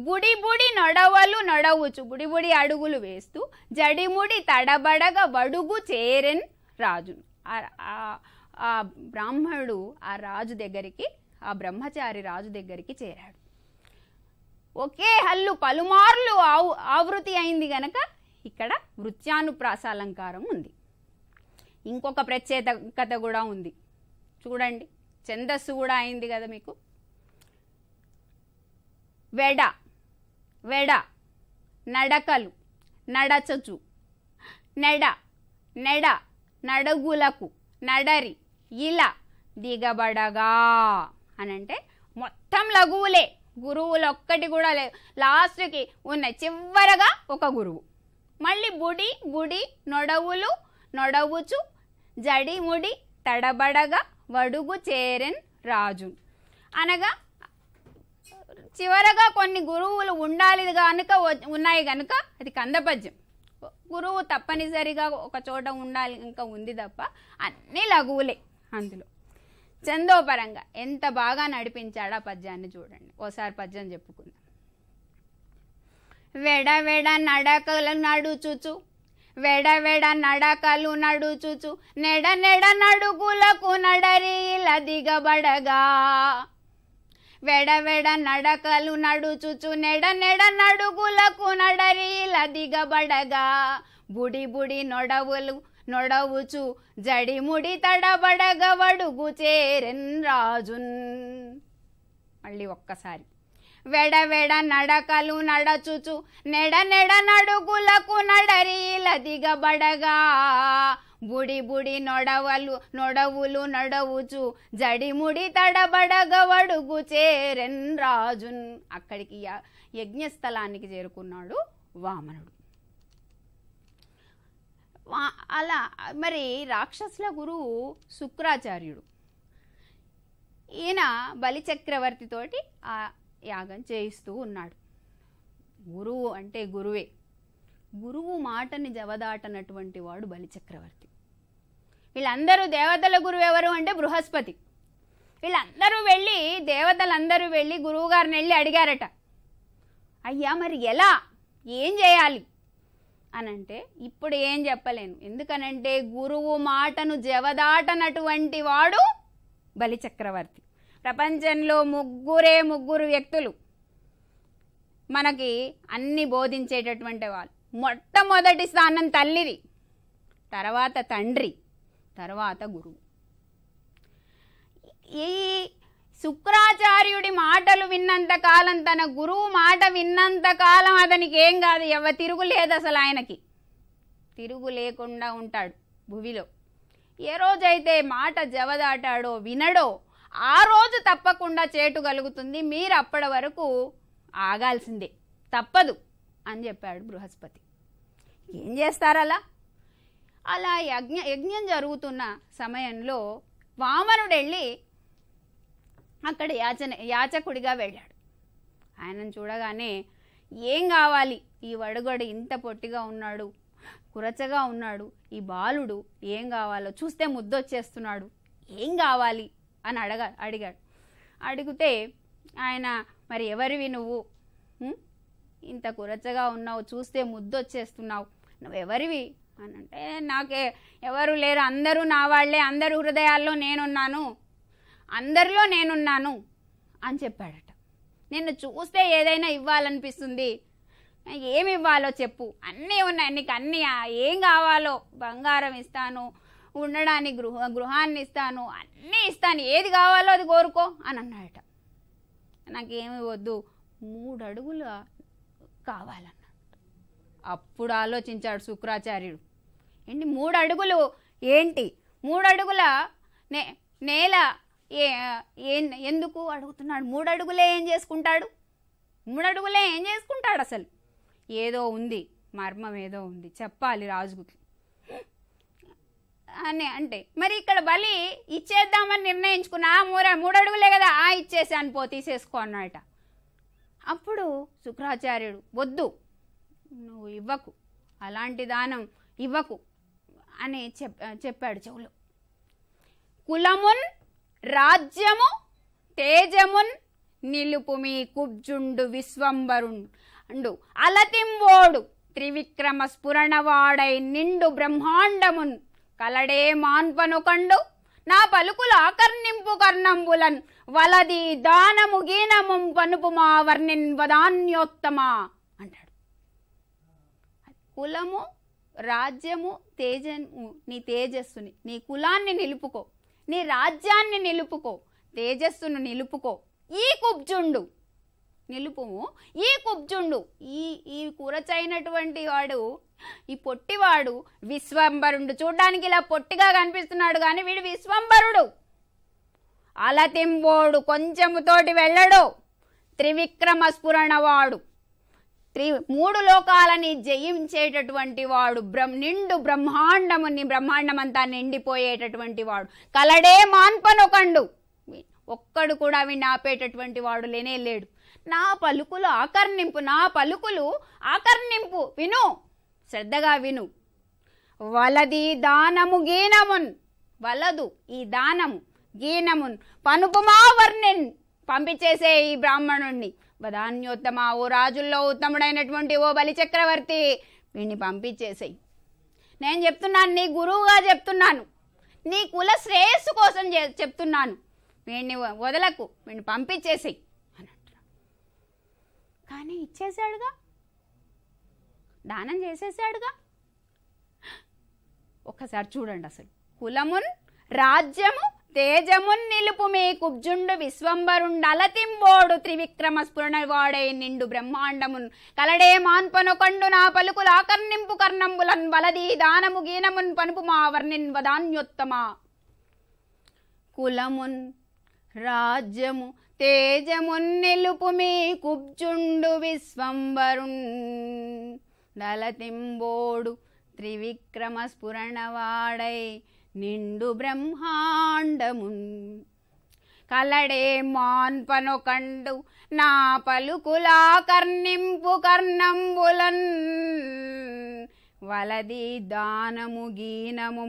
బుడి బుడి నడవలు నడవచ్చు బుడి బుడి అడుగులు వేస్తూ జడిముడి తడబడగా వడుగు చేరెన్ రాజు ఆ బ్రాహ్మణుడు ఆ రాజు దగ్గరికి ఆ బ్రహ్మచారి రాజు దగ్గరికి చేరాడు ఒకే హల్లు పలుమార్లు ఆవు ఆవృతి అయింది గనక ఇక్కడ వృత్యానుప్రాస అలంకారం ఉంది ఇంకొక ప్రత్యేకత కూడా ఉంది చూడండి ఛందస్సు కూడా అయింది కదా మీకు వెడ వెడ నడకలు నడచచు నెడ నెడ నడుగులకు నడరి ఇలా దిగబడగా అనంటే మొత్తం లఘువులే గురువులు ఒక్కటి కూడా లేవు లాస్ట్కి ఉన్న చివరగా ఒక గురువు మళ్ళీ బుడి గుడి నొడవులు నొడవుచు జడిముడి తడబడగా వడుగు చేరన్ రాజు అనగా చివరగా కొన్ని గురువులు ఉండాలి కనుక ఉన్నాయి కనుక అది కందపద్యం గురువు తప్పనిసరిగా ఒక చోట ఉండాలి ఇంకా ఉంది తప్ప అన్నీ లఘువులే అందులో చందోపరంగా ఎంత బాగా నడిపించాడా పద్యాన్ని చూడండి ఓసారి పద్యం చెప్పుకుందాం వెడ వెడ నడకలు నడుచుచు వెడ వెడ నడకలు నడుచుచు నెడ నెడ నడుగులకు నడరీల దిగబడగా వెడ వెడ నడకలు నడుచుచు నెడ నెడ నడుగులకు నడరీల దిగబడగా బుడి బుడి నొడవులు నొడవుచు జడిముడి తడబడగవడుగు చేరెన్ రాజున్ మళ్ళీ ఒక్కసారి వెడవెడ నడకలు నడచుచు నెడ నెడ నడుగులకు నడరీల దిగబడగా బుడి బుడి నొడవలు నొడవులు నడవుచు జడిముడి తడబడగవడుగు చేరెన్ రాజున్ అక్కడికి యజ్ఞస్థలానికి చేరుకున్నాడు వామనుడు అలా మరి రాక్షసుల గురువు శుక్రాచార్యుడు ఈయన బలిచక్రవర్తితోటి ఆ యాగం చేయిస్తూ ఉన్నాడు గురువు అంటే గురువే గురువు మాటని జవదాటనటువంటి వాడు బలిచక్రవర్తి వీళ్ళందరూ దేవతల గురువు ఎవరు అంటే బృహస్పతి వీళ్ళందరూ వెళ్ళి దేవతలందరూ వెళ్ళి గురువుగారిని వెళ్ళి అడిగారట అయ్యా మరి ఎలా ఏం చేయాలి అనంటే ఇప్పుడు ఏం చెప్పలేను ఎందుకనంటే గురువు మాటను జవదాటనటువంటి వాడు బలిచక్రవర్తి ప్రపంచంలో ముగ్గురే ముగ్గురు వ్యక్తులు మనకి అన్ని బోధించేటటువంటి వాళ్ళు మొట్టమొదటి స్థానం తల్లిది తర్వాత తండ్రి తర్వాత గురువు ఈ శుక్రాచార్యుడి మాటలు విన్నంత కాలం తన గురువు మాట విన్నంత కాలం అతనికి ఏం కాదు ఎవ తిరుగులేదు అసలు ఆయనకి తిరుగు లేకుండా ఉంటాడు భువిలో ఏ రోజైతే మాట జవదాటాడో వినడో ఆ రోజు తప్పకుండా చేటు కలుగుతుంది మీరు అప్పటి వరకు ఆగాల్సిందే తప్పదు అని చెప్పాడు బృహస్పతి ఏం చేస్తారలా అలా యజ్ఞ యజ్ఞం జరుగుతున్న సమయంలో వెళ్ళి అక్కడ యాచన యాచకుడిగా వెళ్ళాడు ఆయనను చూడగానే ఏం కావాలి ఈ వడుగడు ఇంత పొట్టిగా ఉన్నాడు కురచగా ఉన్నాడు ఈ బాలుడు ఏం కావాలో చూస్తే ముద్దొచ్చేస్తున్నాడు ఏం కావాలి అని అడగ అడిగాడు అడిగితే ఆయన మరి ఎవరివి నువ్వు ఇంత కురచగా ఉన్నావు చూస్తే ముద్దొచ్చేస్తున్నావు నువ్వు ఎవరివి అని అంటే నాకే ఎవరు లేరు అందరూ నా వాళ్ళే అందరు హృదయాల్లో నేనున్నాను అందరిలో నేనున్నాను అని చెప్పాడట నిన్ను చూస్తే ఏదైనా ఇవ్వాలనిపిస్తుంది ఏమి ఇవ్వాలో చెప్పు అన్నీ ఉన్నాయి నీకు అన్నీ ఏం కావాలో బంగారం ఇస్తాను ఉండడానికి గృహ గృహాన్ని ఇస్తాను అన్నీ ఇస్తాను ఏది కావాలో అది కోరుకో అని అన్నాడట నాకేమి వద్దు మూడు అడుగులు కావాలన్నాడు అప్పుడు ఆలోచించాడు శుక్రాచార్యుడు ఏంటి మూడు అడుగులు ఏంటి మూడు అడుగుల నే నేల ఏ ఎందుకు అడుగుతున్నాడు మూడు అడుగులే ఏం చేసుకుంటాడు మూడు అడుగులే ఏం చేసుకుంటాడు అసలు ఏదో ఉంది మర్మం ఏదో ఉంది చెప్పాలి రాజుకి అని అంటే మరి ఇక్కడ బలి ఇచ్చేద్దామని నిర్ణయించుకున్నా మూర మూడు అడుగులే కదా ఆ ఇచ్చేసాను పో తీసేసుకో అన్నట అప్పుడు శుక్రాచార్యుడు వద్దు నువ్వు ఇవ్వకు అలాంటి దానం ఇవ్వకు అని చెప్పాడు చెవులు కులమున్ రాజ్యము తేజమున్ నిలుపుమి కుబ్జుండు విశ్వంబరుణ్ అండు అలతింవోడు త్రివిక్రమ స్ఫురణవాడై నిండు బ్రహ్మాండమున్ కలడే మాన్పనుకండు నా పలుకుల ఆకర్ణింపు కర్ణంబులన్ వలది దానము గీనము పనుపుమా వర్ణిన్ వదాన్యోత్తమా అంటాడు కులము రాజ్యము తేజము నీ తేజస్సుని నీ కులాన్ని నిలుపుకో నీ రాజ్యాన్ని నిలుపుకో తేజస్సును నిలుపుకో ఈ కుబ్జుండు నిలుపుము ఈ కుబ్జుండు ఈ ఈ కూరచైనటువంటి వాడు ఈ పొట్టివాడు విశ్వంబరుడు చూడ్డానికి ఇలా పొట్టిగా కనిపిస్తున్నాడు కానీ వీడు విశ్వంబరుడు అలతింబోడు కొంచెముతోటి వెళ్ళడు త్రివిక్రమ స్ఫురణవాడు త్రీ మూడు లోకాలని జయించేటటువంటి వాడు బ్రహ్మ నిండు బ్రహ్మాండముని బ్రహ్మాండమంతా నిండిపోయేటటువంటి వాడు కలడే మాన్పనొకండు ఒక్కడు కూడా అవి నాపేటటువంటి వాడు లేనే లేడు నా పలుకులు ఆకర్ణింపు నా పలుకులు ఆకర్ణింపు విను శ్రద్ధగా విను వలది దానము గీనమున్ వలదు ఈ దానము గీనమున్ వర్ణిన్ పంపించేసే ఈ బ్రాహ్మణుణ్ణి వదాన్యోత్తమ ఓ రాజుల్లో ఉత్తముడైనటువంటి ఓ బలిచక్రవర్తి వీడిని పంపించేసేయి నేను చెప్తున్నాను నీ గురువుగా చెప్తున్నాను నీ కుల శ్రేయస్సు కోసం చెప్తున్నాను వీడిని వదలకు వీడిని పంపించేసేయి అని కానీ ఇచ్చేసాడుగా దానం చేసేసాడుగా ఒక్కసారి చూడండి అసలు కులమున్ రాజ్యము తేజమున్ నిలుపు మీ కుబ్జుండు విశ్వంబరుండలతింబోడు త్రివిక్రమ స్ఫురణ వాడే నిండు బ్రహ్మాండమున్ కలడే కండు నా పలుకుల ఆకర్ణింపు కర్ణంబులన్ వలది దానము గీనమున్ పనుపు మా వర్ణిన్ వదాన్యోత్తమ కులమున్ రాజ్యము తేజమున్ నిలుపు మీ కుబ్జుండు విశ్వంబరుణ్ దళతింబోడు త్రివిక్రమ స్ఫురణవాడై నిండు బ్రహ్మాండమున్ కలడే కండు నా పలుకులా కర్ణింపు కర్ణంబులన్ వలది దానము గీనము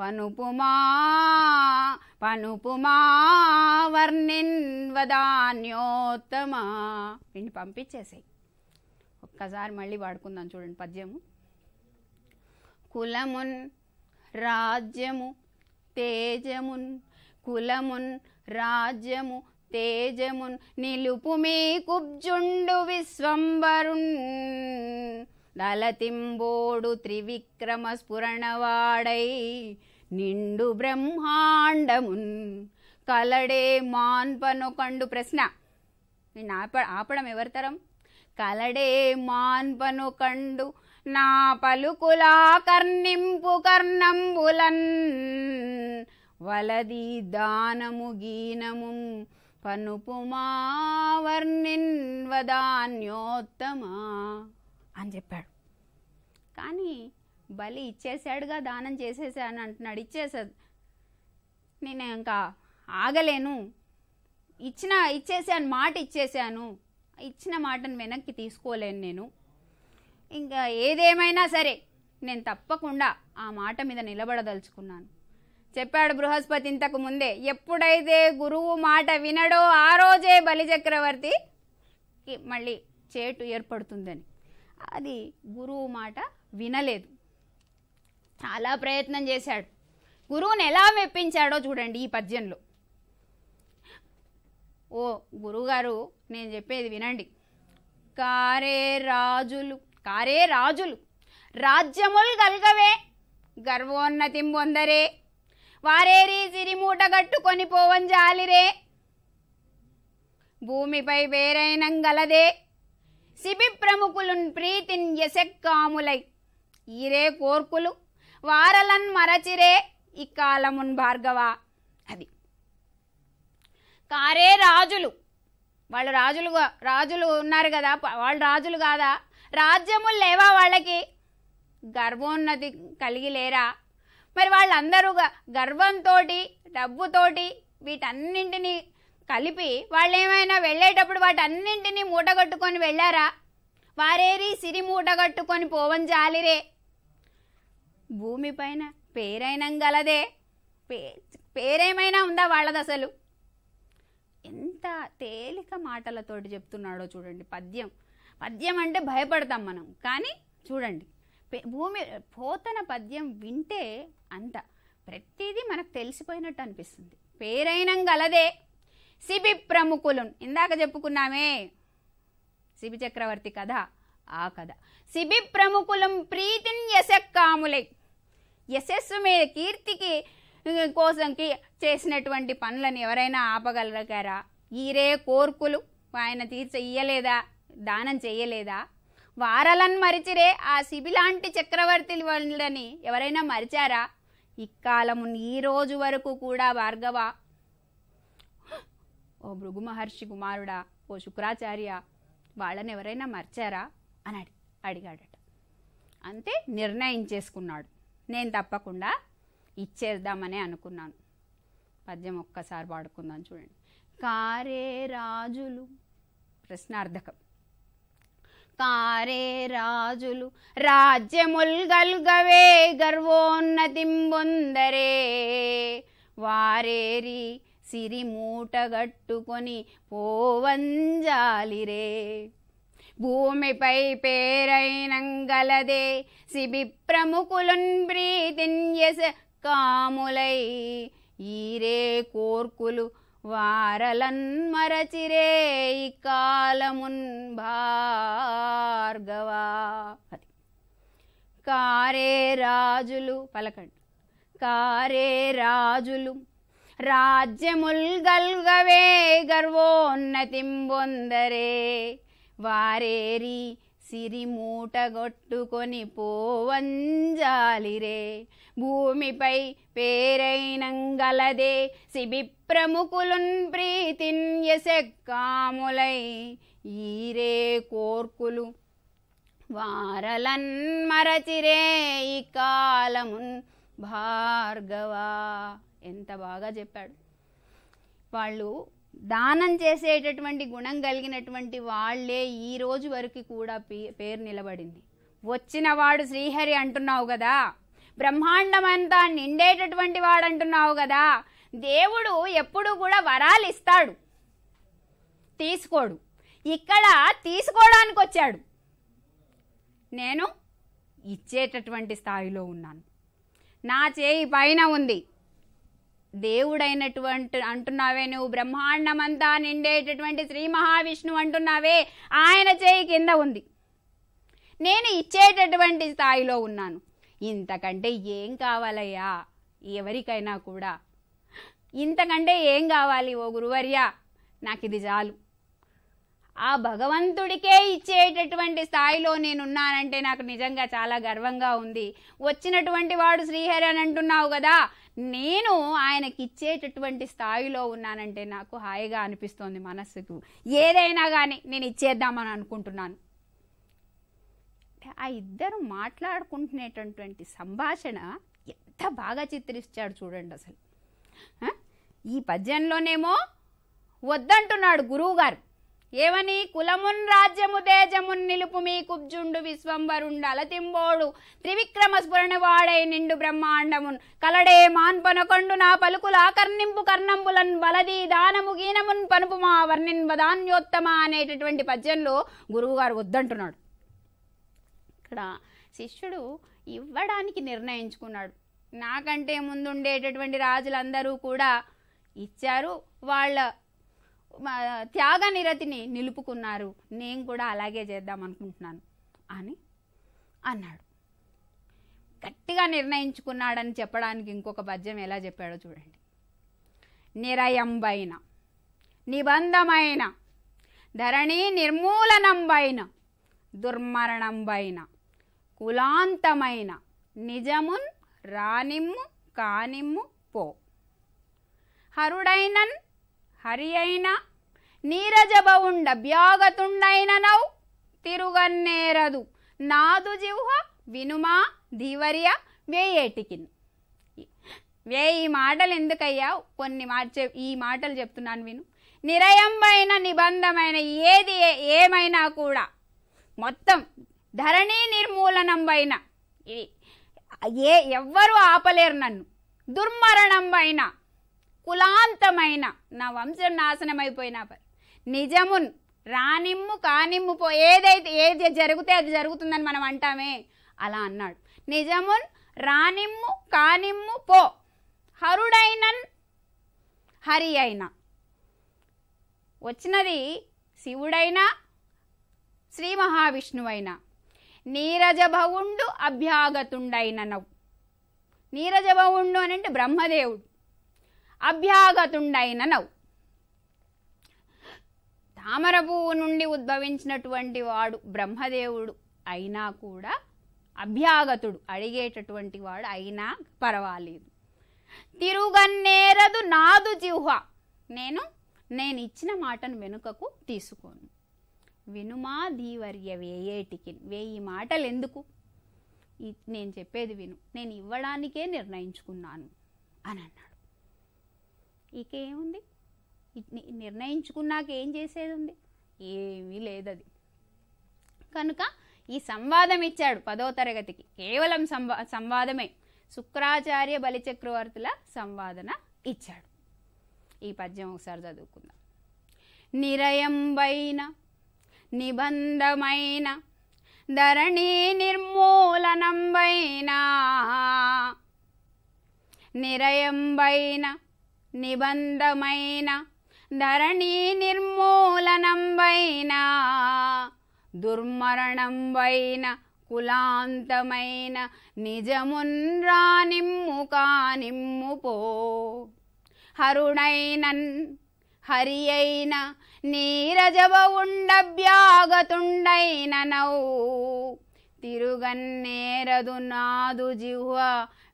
పనుపుమా పనుపుమా వర్ణిన్వదాన్యోత్తమా వీడిని పంపించేసాయి ఒక్కసారి మళ్ళీ వాడుకుందాం చూడండి పద్యము కులమున్ రాజ్యము తేజమున్ కులమున్ రాజ్యము తేజమున్ నిలుపు మీ కుబ్జుండు విశ్వంబరుణ్ దళతింబోడు త్రివిక్రమ స్ఫురణవాడై నిండు బ్రహ్మాండమున్ కలడే కండు ప్రశ్న నేను ఆప ఆపడం ఎవరితరం కలడే మాన్పను కండు నా పలుకులా కర్ణింపు కర్ణంబులన్ వలది దానము గీనము పనుపుమావర్ణిన్వదాన్యోత్తమా అని చెప్పాడు కానీ బలి ఇచ్చేసాడుగా దానం చేసేసాను అంటున్నాడు ఇచ్చేసాడు నేను ఇంకా ఆగలేను ఇచ్చిన ఇచ్చేసాను మాట ఇచ్చేసాను ఇచ్చిన మాటను వెనక్కి తీసుకోలేను నేను ఇంకా ఏదేమైనా సరే నేను తప్పకుండా ఆ మాట మీద నిలబడదలుచుకున్నాను చెప్పాడు బృహస్పతి ఇంతకు ముందే ఎప్పుడైతే గురువు మాట వినడో ఆ రోజే బలిచక్రవర్తి మళ్ళీ చేటు ఏర్పడుతుందని అది గురువు మాట వినలేదు చాలా ప్రయత్నం చేశాడు గురువుని ఎలా మెప్పించాడో చూడండి ఈ పద్యంలో ఓ గురువుగారు నేను చెప్పేది వినండి కారే రాజులు కారే రాజులు రాజ్యముల్ గల్గవే గర్వోన్నతింబొందరే వారేరి సిరిమూట పోవం జాలిరే భూమిపై గలదే సిబి ప్రముఖులున్ ప్రీతిన్ ఎసెక్కాములై ఈరే కోర్కులు వారలన్ మరచిరే ఇక్కాలమున్ భార్గవ అది కారే రాజులు వాళ్ళు రాజులుగా రాజులు ఉన్నారు కదా వాళ్ళు రాజులు కాదా రాజ్యములు లేవా వాళ్ళకి గర్వోన్నతి కలిగి లేరా మరి వాళ్ళందరూ గర్వంతో డబ్బుతోటి వీటన్నింటినీ కలిపి వాళ్ళు ఏమైనా వెళ్ళేటప్పుడు వాటన్నింటినీ మూటగట్టుకొని వెళ్ళారా వారేరి సిరి మూటగట్టుకొని పోవం జాలిరే భూమిపైన పేరైనం గలదే పే పేరేమైనా ఉందా వాళ్ళది అసలు ఎంత తేలిక మాటలతోటి చెప్తున్నాడో చూడండి పద్యం పద్యం అంటే భయపడతాం మనం కానీ చూడండి భూమి పోతన పద్యం వింటే అంత ప్రతిదీ మనకు తెలిసిపోయినట్టు అనిపిస్తుంది పేరైనం గలదే సిబి ప్రముఖులు ఇందాక చెప్పుకున్నామే సిబి చక్రవర్తి కథ ఆ కథ సిబి ప్రముఖులం ప్రీతిని యశక్కాములై యశస్సు మీద కీర్తికి కోసంకి చేసినటువంటి పనులను ఎవరైనా ఆపగలగారా ఈరే కోర్కులు ఆయన తీర్చ ఇయ్యలేదా దానం చేయలేదా వారలను మరిచిరే ఆ శిబిలాంటి చక్రవర్తి వాళ్ళని ఎవరైనా మరిచారా ఇక్కాలము ఈ రోజు వరకు కూడా భార్గవ ఓ భృగు మహర్షి కుమారుడా ఓ శుక్రాచార్య వాళ్ళని ఎవరైనా మర్చారా అని అడి అడిగాడట అంతే నిర్ణయం చేసుకున్నాడు నేను తప్పకుండా ఇచ్చేద్దామనే అనుకున్నాను పద్యం ఒక్కసారి పాడుకుందాం చూడండి కారే రాజులు ప్రశ్నార్థకం కారే రాజులు రాజ్యముల్గల్గవే గల్గవే గర్వోన్నతింబొందరే వారేరి సిరి మూటగట్టుకొని పోవంజాలిరే భూమిపై పేరైనంగలదే సిబి ప్రముఖులున్ ప్రీతిన్యస కాములై ఈరే కోర్కులు వారలన్ మరచిరే కాలమున్ భార్గవా అది కారే రాజులు పలకండి కారే రాజులు రాజ్యముల్ గల్గవే గర్వోన్నతింబొందరే వారేరి సిరిమూటగొట్టుకొని పోవంజాలిరే భూమిపై పేరైనంగలదే సిబి ప్రముఖులున్ ప్రీతిన్ ఈరే కోర్కులు వారలన్ మరచిరే ఈ కాలమున్ భార్గవా ఎంత బాగా చెప్పాడు వాళ్ళు దానం చేసేటటువంటి గుణం కలిగినటువంటి వాళ్ళే ఈ రోజు వరకు కూడా పేరు నిలబడింది వచ్చినవాడు శ్రీహరి అంటున్నావు కదా బ్రహ్మాండమంతా నిండేటటువంటి వాడు అంటున్నావు కదా దేవుడు ఎప్పుడు కూడా వరాలు ఇస్తాడు తీసుకోడు ఇక్కడ తీసుకోవడానికి వచ్చాడు నేను ఇచ్చేటటువంటి స్థాయిలో ఉన్నాను నా చేయి పైన ఉంది దేవుడైనటువంటి అంటున్నావే నువ్వు బ్రహ్మాండమంతా నిండేటటువంటి శ్రీ మహావిష్ణు అంటున్నావే ఆయన చేయి కింద ఉంది నేను ఇచ్చేటటువంటి స్థాయిలో ఉన్నాను ఇంతకంటే ఏం కావాలయ్యా ఎవరికైనా కూడా ఇంతకంటే ఏం కావాలి ఓ గురువర్య నాకు ఇది చాలు ఆ భగవంతుడికే ఇచ్చేటటువంటి స్థాయిలో నేనున్నానంటే నాకు నిజంగా చాలా గర్వంగా ఉంది వచ్చినటువంటి వాడు శ్రీహరి అని అంటున్నావు కదా నేను ఆయనకి ఇచ్చేటటువంటి స్థాయిలో ఉన్నానంటే నాకు హాయిగా అనిపిస్తోంది మనస్సుకు ఏదైనా కానీ నేను ఇచ్చేద్దామని అనుకుంటున్నాను ఆ ఇద్దరు మాట్లాడుకుంటునేటటువంటి సంభాషణ ఎంత బాగా చిత్రిస్తాడు చూడండి అసలు ఈ పద్యంలోనేమో వద్దంటున్నాడు గురువుగారు ఏమని కులమున్ రాజ్యము తేజమున్ నిలుపు మీ కుబ్జుండు విశ్వంబరుండు అలతింబోడు త్రివిక్రమ వాడై నిండు బ్రహ్మాండమున్ కలడే మాన్పనకొండు నా పలుకుల ఆకర్ణింపు కర్ణంబులన్ బలది దానము గీనమున్ పనుపు మా వర్ణిన్ వదాన్యోత్తమ అనేటటువంటి పద్యంలో గురువుగారు వద్దంటున్నాడు ఇక్కడ శిష్యుడు ఇవ్వడానికి నిర్ణయించుకున్నాడు నాకంటే ముందుండేటటువంటి రాజులందరూ కూడా ఇచ్చారు వాళ్ళ త్యాగ నిరతిని నిలుపుకున్నారు నేను కూడా అలాగే చేద్దాం అనుకుంటున్నాను అని అన్నాడు గట్టిగా నిర్ణయించుకున్నాడని చెప్పడానికి ఇంకొక పద్యం ఎలా చెప్పాడో చూడండి నిరయంబైన నిబంధమైన ధరణి నిర్మూలనంబైన దుర్మరణంబైన కులాంతమైన నిజమున్ రానిమ్ము కానిమ్ము పో హరుడైనన్ హరి అయిన నీరజబవుండ బ్యాగతుండైననౌ తిరుగన్నేరదు నాదు జివుహ వినుమా ధీవర్య వేయేటికిన్ వేయి మాటలు ఎందుకయ్యా కొన్ని మాట ఈ మాటలు చెప్తున్నాను విను నిరయంబైన నిబంధమైన ఏది ఏమైనా కూడా మొత్తం ధరణి నిర్మూలనంబైన ఇది ఏ ఎవ్వరూ ఆపలేరు నన్ను దుర్మరణమైన కులాంతమైన నా వంశం నాశనం అయిపోయినా పరి నిజమున్ రానిమ్ము కానిమ్ము పో ఏదైతే ఏది జరిగితే అది జరుగుతుందని మనం అంటామే అలా అన్నాడు నిజమున్ రానిమ్ము కానిమ్ము పో హరుడైనన్ హరి అయినా వచ్చినది శివుడైనా శ్రీ మహావిష్ణువైనా నీరజభవుండు అభ్యాగతుండైననవు నీరజభవుండు అని అంటే బ్రహ్మదేవుడు అభ్యాగతుండైననవు తామర పువ్వు నుండి ఉద్భవించినటువంటి వాడు బ్రహ్మదేవుడు అయినా కూడా అభ్యాగతుడు అడిగేటటువంటి వాడు అయినా పర్వాలేదు తిరుగన్నేరదు నాదు జిహ్వ నేను నేను ఇచ్చిన మాటను వెనుకకు తీసుకోను వినుమా ధీవర్య వేయేటికిన్ వేయి మాటలు ఎందుకు నేను చెప్పేది విను నేను ఇవ్వడానికే నిర్ణయించుకున్నాను అని అన్నాడు ఇకేముంది నిర్ణయించుకున్నాక ఏం చేసేది ఉంది ఏమీ లేదది కనుక ఈ సంవాదం ఇచ్చాడు పదో తరగతికి కేవలం సంవా సంవాదమే శుక్రాచార్య బలిచక్రవర్తుల సంవాదన ఇచ్చాడు ఈ పద్యం ఒకసారి చదువుకుందాం వైన నిబంధమైన ధరణి నిర్మూలనంబైన నిరయంబైన నిబంధమైన ధరణి నిర్మూలనంబైన దుర్మరణంబైన కులాంతమైన నిజమున్ రానిమ్ము కానిమ్ము పో హరుణైనన్ హరి అయిన నీరజవ ఉండవ్యాగతుండైన నౌ తిరుగన్నేరదు నాదు జిహ్వ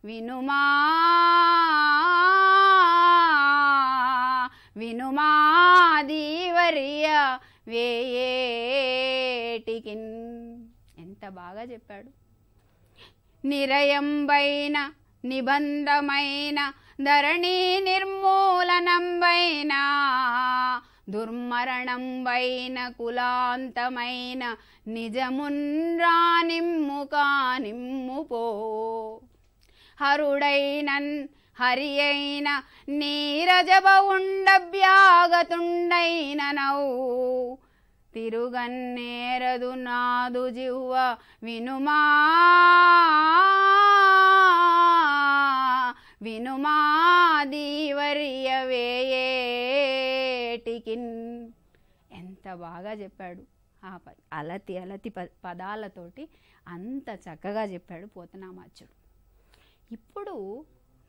వినుమా వినుమా దీవరియ వేయేటికిన్ ఎంత బాగా చెప్పాడు నిరయంబైన నిబంధమైన ధరణి దుర్మరణం వైన కులాంతమైన నిజమున్రానిమ్ము కానిమ్ము పో హరుడైనన్ హరి అయిన నీరజవ ఉండభ్యాగతుండైన నవ్వు తిరుగన్నేరదు నాదు జివ్వ వినుమా వినుమాదీవర్యవేయేటికిన్ ఎంత బాగా చెప్పాడు ఆ ప అలతి అలతి పదాలతోటి అంత చక్కగా చెప్పాడు పోతనామాచుడు ఇప్పుడు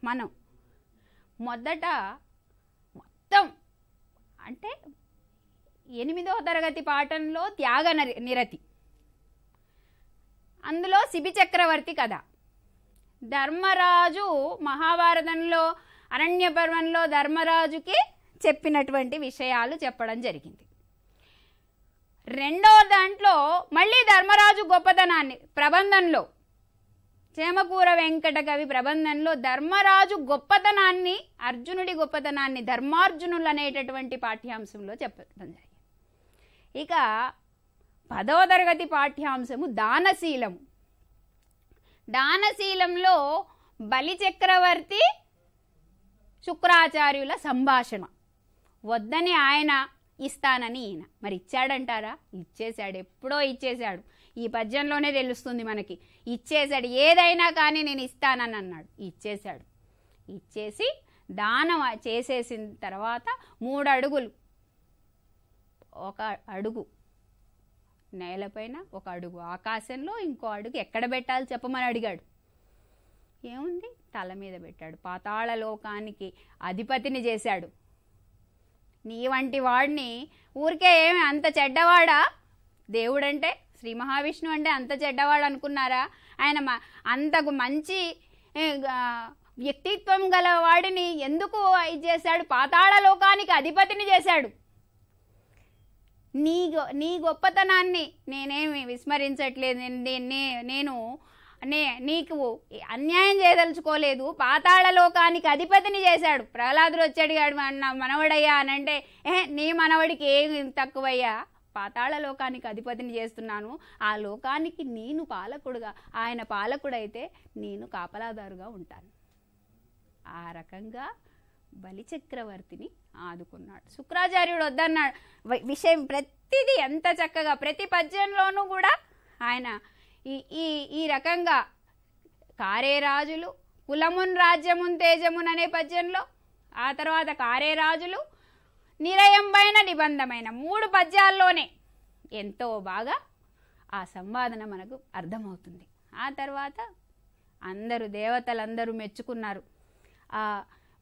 మనం మొదట మొత్తం అంటే ఎనిమిదవ తరగతి పాఠంలో త్యాగ నిరతి అందులో శిబి చక్రవర్తి కథ ధర్మరాజు మహాభారతంలో అరణ్య పర్వంలో ధర్మరాజుకి చెప్పినటువంటి విషయాలు చెప్పడం జరిగింది రెండో దాంట్లో మళ్ళీ ధర్మరాజు గొప్పతనాన్ని ప్రబంధంలో చేమకూర వెంకట కవి ప్రబంధంలో ధర్మరాజు గొప్పతనాన్ని అర్జునుడి గొప్పతనాన్ని ధర్మార్జునులు అనేటటువంటి పాఠ్యాంశంలో చెప్పడం జరిగింది ఇక పదవ తరగతి పాఠ్యాంశము దానశీలము దానశీలంలో బలిచక్రవర్తి శుక్రాచార్యుల సంభాషణ వద్దని ఆయన ఇస్తానని ఈయన మరి ఇచ్చాడంటారా ఇచ్చేశాడు ఎప్పుడో ఇచ్చేశాడు ఈ పద్యంలోనే తెలుస్తుంది మనకి ఇచ్చేశాడు ఏదైనా కానీ నేను ఇస్తానని అన్నాడు ఇచ్చేశాడు ఇచ్చేసి దానం చేసేసిన తర్వాత మూడు అడుగులు ఒక అడుగు నేలపైన ఒక అడుగు ఆకాశంలో ఇంకో అడుగు ఎక్కడ పెట్టాలి చెప్పమని అడిగాడు ఏముంది తల మీద పెట్టాడు పాతాళ లోకానికి అధిపతిని చేశాడు నీ వంటి వాడిని ఊరికే ఏమి అంత చెడ్డవాడా దేవుడంటే శ్రీ మహావిష్ణువు అంటే అంత చెడ్డవాడు అనుకున్నారా ఆయన అంతకు మంచి వ్యక్తిత్వం గల వాడిని ఎందుకు ఇది చేశాడు పాతాళ లోకానికి అధిపతిని చేశాడు నీ నీ గొప్పతనాన్ని నేనేమి విస్మరించట్లేదు దీన్ని నేను నే నీకు అన్యాయం చేయదలుచుకోలేదు పాతాళ లోకానికి అధిపతిని చేశాడు ప్రహ్లాదుడు వచ్చాడు అన్న మనవడయ్యా అని అంటే ఏ నీ మనవడికి ఏమి తక్కువయ్యా పాతాళ లోకానికి అధిపతిని చేస్తున్నాను ఆ లోకానికి నేను పాలకుడుగా ఆయన పాలకుడైతే నేను కాపలాదారుగా ఉంటాను ఆ రకంగా బలిచక్రవర్తిని ఆదుకున్నాడు శుక్రాచార్యుడు వద్దన్నాడు విషయం ప్రతిదీ ఎంత చక్కగా ప్రతి పద్యంలోనూ కూడా ఆయన ఈ ఈ ఈ రకంగా కారే రాజులు కులమున్ రాజ్యమున్ తేజమున్ అనే పద్యంలో ఆ తర్వాత కారే రాజులు నిరయంబైన నిబంధమైన మూడు పద్యాల్లోనే ఎంతో బాగా ఆ సంవాదన మనకు అర్థమవుతుంది ఆ తర్వాత అందరూ దేవతలందరూ మెచ్చుకున్నారు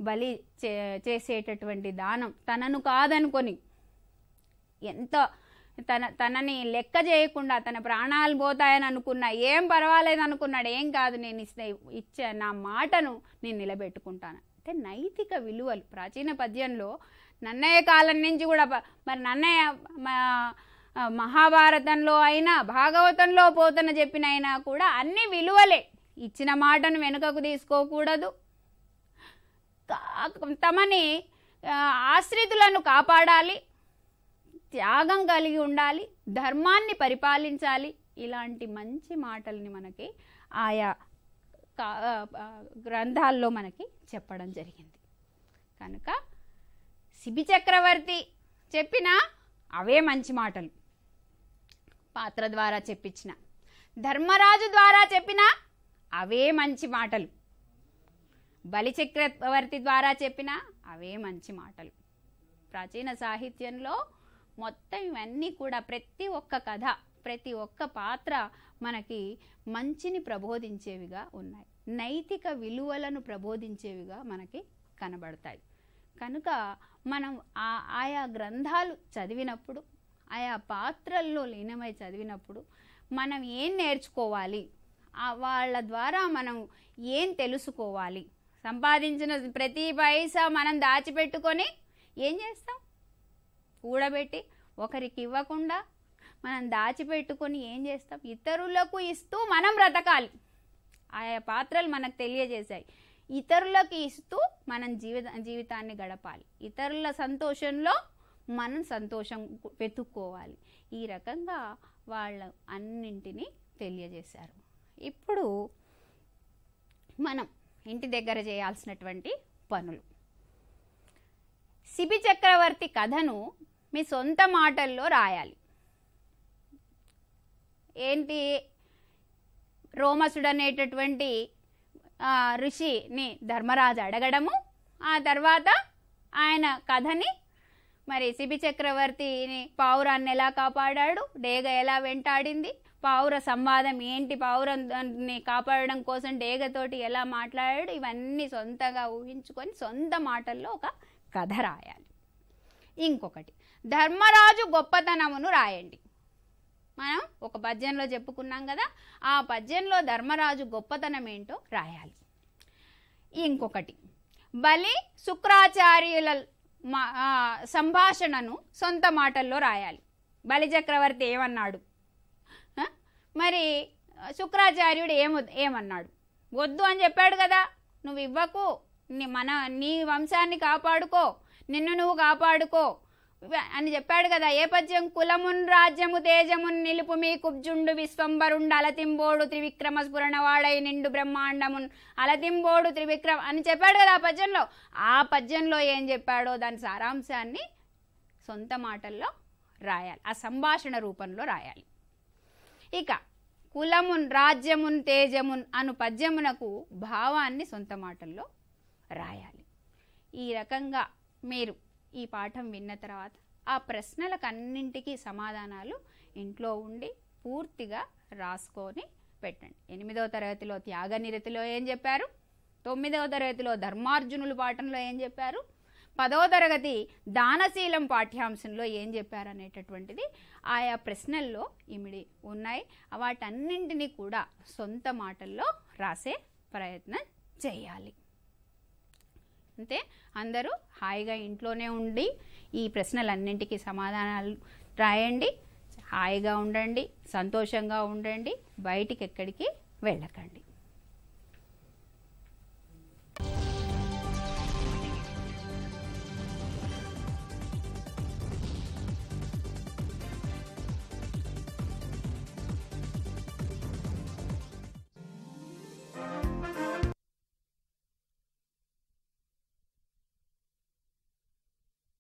బలి చేసేటటువంటి దానం తనను కాదనుకొని ఎంత తన తనని లెక్క చేయకుండా తన ప్రాణాలు పోతాయని అనుకున్నా ఏం పర్వాలేదు అనుకున్నాడు ఏం కాదు నేను ఇస్తే ఇచ్చే నా మాటను నేను నిలబెట్టుకుంటాను అంటే నైతిక విలువలు ప్రాచీన పద్యంలో నన్నయ్య కాలం నుంచి కూడా మరి నన్నయ్య మహాభారతంలో అయినా భాగవతంలో పోతన చెప్పినైనా కూడా అన్ని విలువలే ఇచ్చిన మాటను వెనుకకు తీసుకోకూడదు తమని ఆశ్రితులను కాపాడాలి త్యాగం కలిగి ఉండాలి ధర్మాన్ని పరిపాలించాలి ఇలాంటి మంచి మాటల్ని మనకి ఆయా గ్రంథాల్లో మనకి చెప్పడం జరిగింది కనుక శిబి చక్రవర్తి చెప్పిన అవే మంచి మాటలు పాత్ర ద్వారా చెప్పించిన ధర్మరాజు ద్వారా చెప్పిన అవే మంచి మాటలు బలిచక్రవర్తి ద్వారా చెప్పిన అవే మంచి మాటలు ప్రాచీన సాహిత్యంలో మొత్తం ఇవన్నీ కూడా ప్రతి ఒక్క కథ ప్రతి ఒక్క పాత్ర మనకి మంచిని ప్రబోధించేవిగా ఉన్నాయి నైతిక విలువలను ప్రబోధించేవిగా మనకి కనబడతాయి కనుక మనం ఆ ఆయా గ్రంథాలు చదివినప్పుడు ఆయా పాత్రల్లో లీనమై చదివినప్పుడు మనం ఏం నేర్చుకోవాలి వాళ్ళ ద్వారా మనం ఏం తెలుసుకోవాలి సంపాదించిన ప్రతి పైసా మనం దాచిపెట్టుకొని ఏం చేస్తాం కూడబెట్టి ఒకరికి ఇవ్వకుండా మనం దాచిపెట్టుకొని ఏం చేస్తాం ఇతరులకు ఇస్తూ మనం బ్రతకాలి ఆయా పాత్రలు మనకు తెలియజేశాయి ఇతరులకు ఇస్తూ మనం జీవిత జీవితాన్ని గడపాలి ఇతరుల సంతోషంలో మనం సంతోషం వెతుక్కోవాలి ఈ రకంగా వాళ్ళ అన్నింటినీ తెలియజేశారు ఇప్పుడు మనం ఇంటి దగ్గర చేయాల్సినటువంటి పనులు సిబి చక్రవర్తి కథను మీ సొంత మాటల్లో రాయాలి ఏంటి రోమసుడు అనేటటువంటి ఋషిని ధర్మరాజు అడగడము ఆ తర్వాత ఆయన కథని మరి సిబి చక్రవర్తిని పావురాన్ని ఎలా కాపాడాడు డేగ ఎలా వెంటాడింది పౌర సంవాదం ఏంటి పౌరాన్ని కాపాడడం కోసం డేగతోటి ఎలా మాట్లాడాడు ఇవన్నీ సొంతగా ఊహించుకొని సొంత మాటల్లో ఒక కథ రాయాలి ఇంకొకటి ధర్మరాజు గొప్పతనమును రాయండి మనం ఒక పద్యంలో చెప్పుకున్నాం కదా ఆ పద్యంలో ధర్మరాజు గొప్పతనం ఏంటో రాయాలి ఇంకొకటి బలి శుక్రాచార్యుల సంభాషణను సొంత మాటల్లో రాయాలి బలి చక్రవర్తి ఏమన్నాడు మరి శుక్రాచార్యుడు ఏము ఏమన్నాడు వద్దు అని చెప్పాడు కదా నువ్వు ఇవ్వకు నీ మన నీ వంశాన్ని కాపాడుకో నిన్ను నువ్వు కాపాడుకో అని చెప్పాడు కదా ఏ పద్యం కులమున్ రాజ్యము తేజమున్ నిలుపు మీ కుబ్జుండు విశ్వంబరుండు అలతింబోడు త్రివిక్రమ స్ఫురణవాడై నిండు బ్రహ్మాండమున్ అలతింబోడు త్రివిక్రమ అని చెప్పాడు కదా ఆ పద్యంలో ఆ పద్యంలో ఏం చెప్పాడో దాని సారాంశాన్ని సొంత మాటల్లో రాయాలి ఆ సంభాషణ రూపంలో రాయాలి ఇక కులమున్ రాజ్యమున్ తేజమున్ అను పద్యమునకు భావాన్ని సొంత మాటల్లో రాయాలి ఈ రకంగా మీరు ఈ పాఠం విన్న తర్వాత ఆ ప్రశ్నలకన్నింటికీ సమాధానాలు ఇంట్లో ఉండి పూర్తిగా రాసుకొని పెట్టండి ఎనిమిదవ తరగతిలో త్యాగనిరతిలో ఏం చెప్పారు తొమ్మిదవ తరగతిలో ధర్మార్జునులు పాఠంలో ఏం చెప్పారు పదో తరగతి దానశీలం పాఠ్యాంశంలో ఏం చెప్పారనేటటువంటిది ఆయా ప్రశ్నల్లో ఇమిడి ఉన్నాయి వాటన్నింటినీ కూడా సొంత మాటల్లో రాసే ప్రయత్నం చేయాలి అంతే అందరూ హాయిగా ఇంట్లోనే ఉండి ఈ ప్రశ్నలన్నింటికి సమాధానాలు రాయండి హాయిగా ఉండండి సంతోషంగా ఉండండి బయటికి ఎక్కడికి వెళ్ళకండి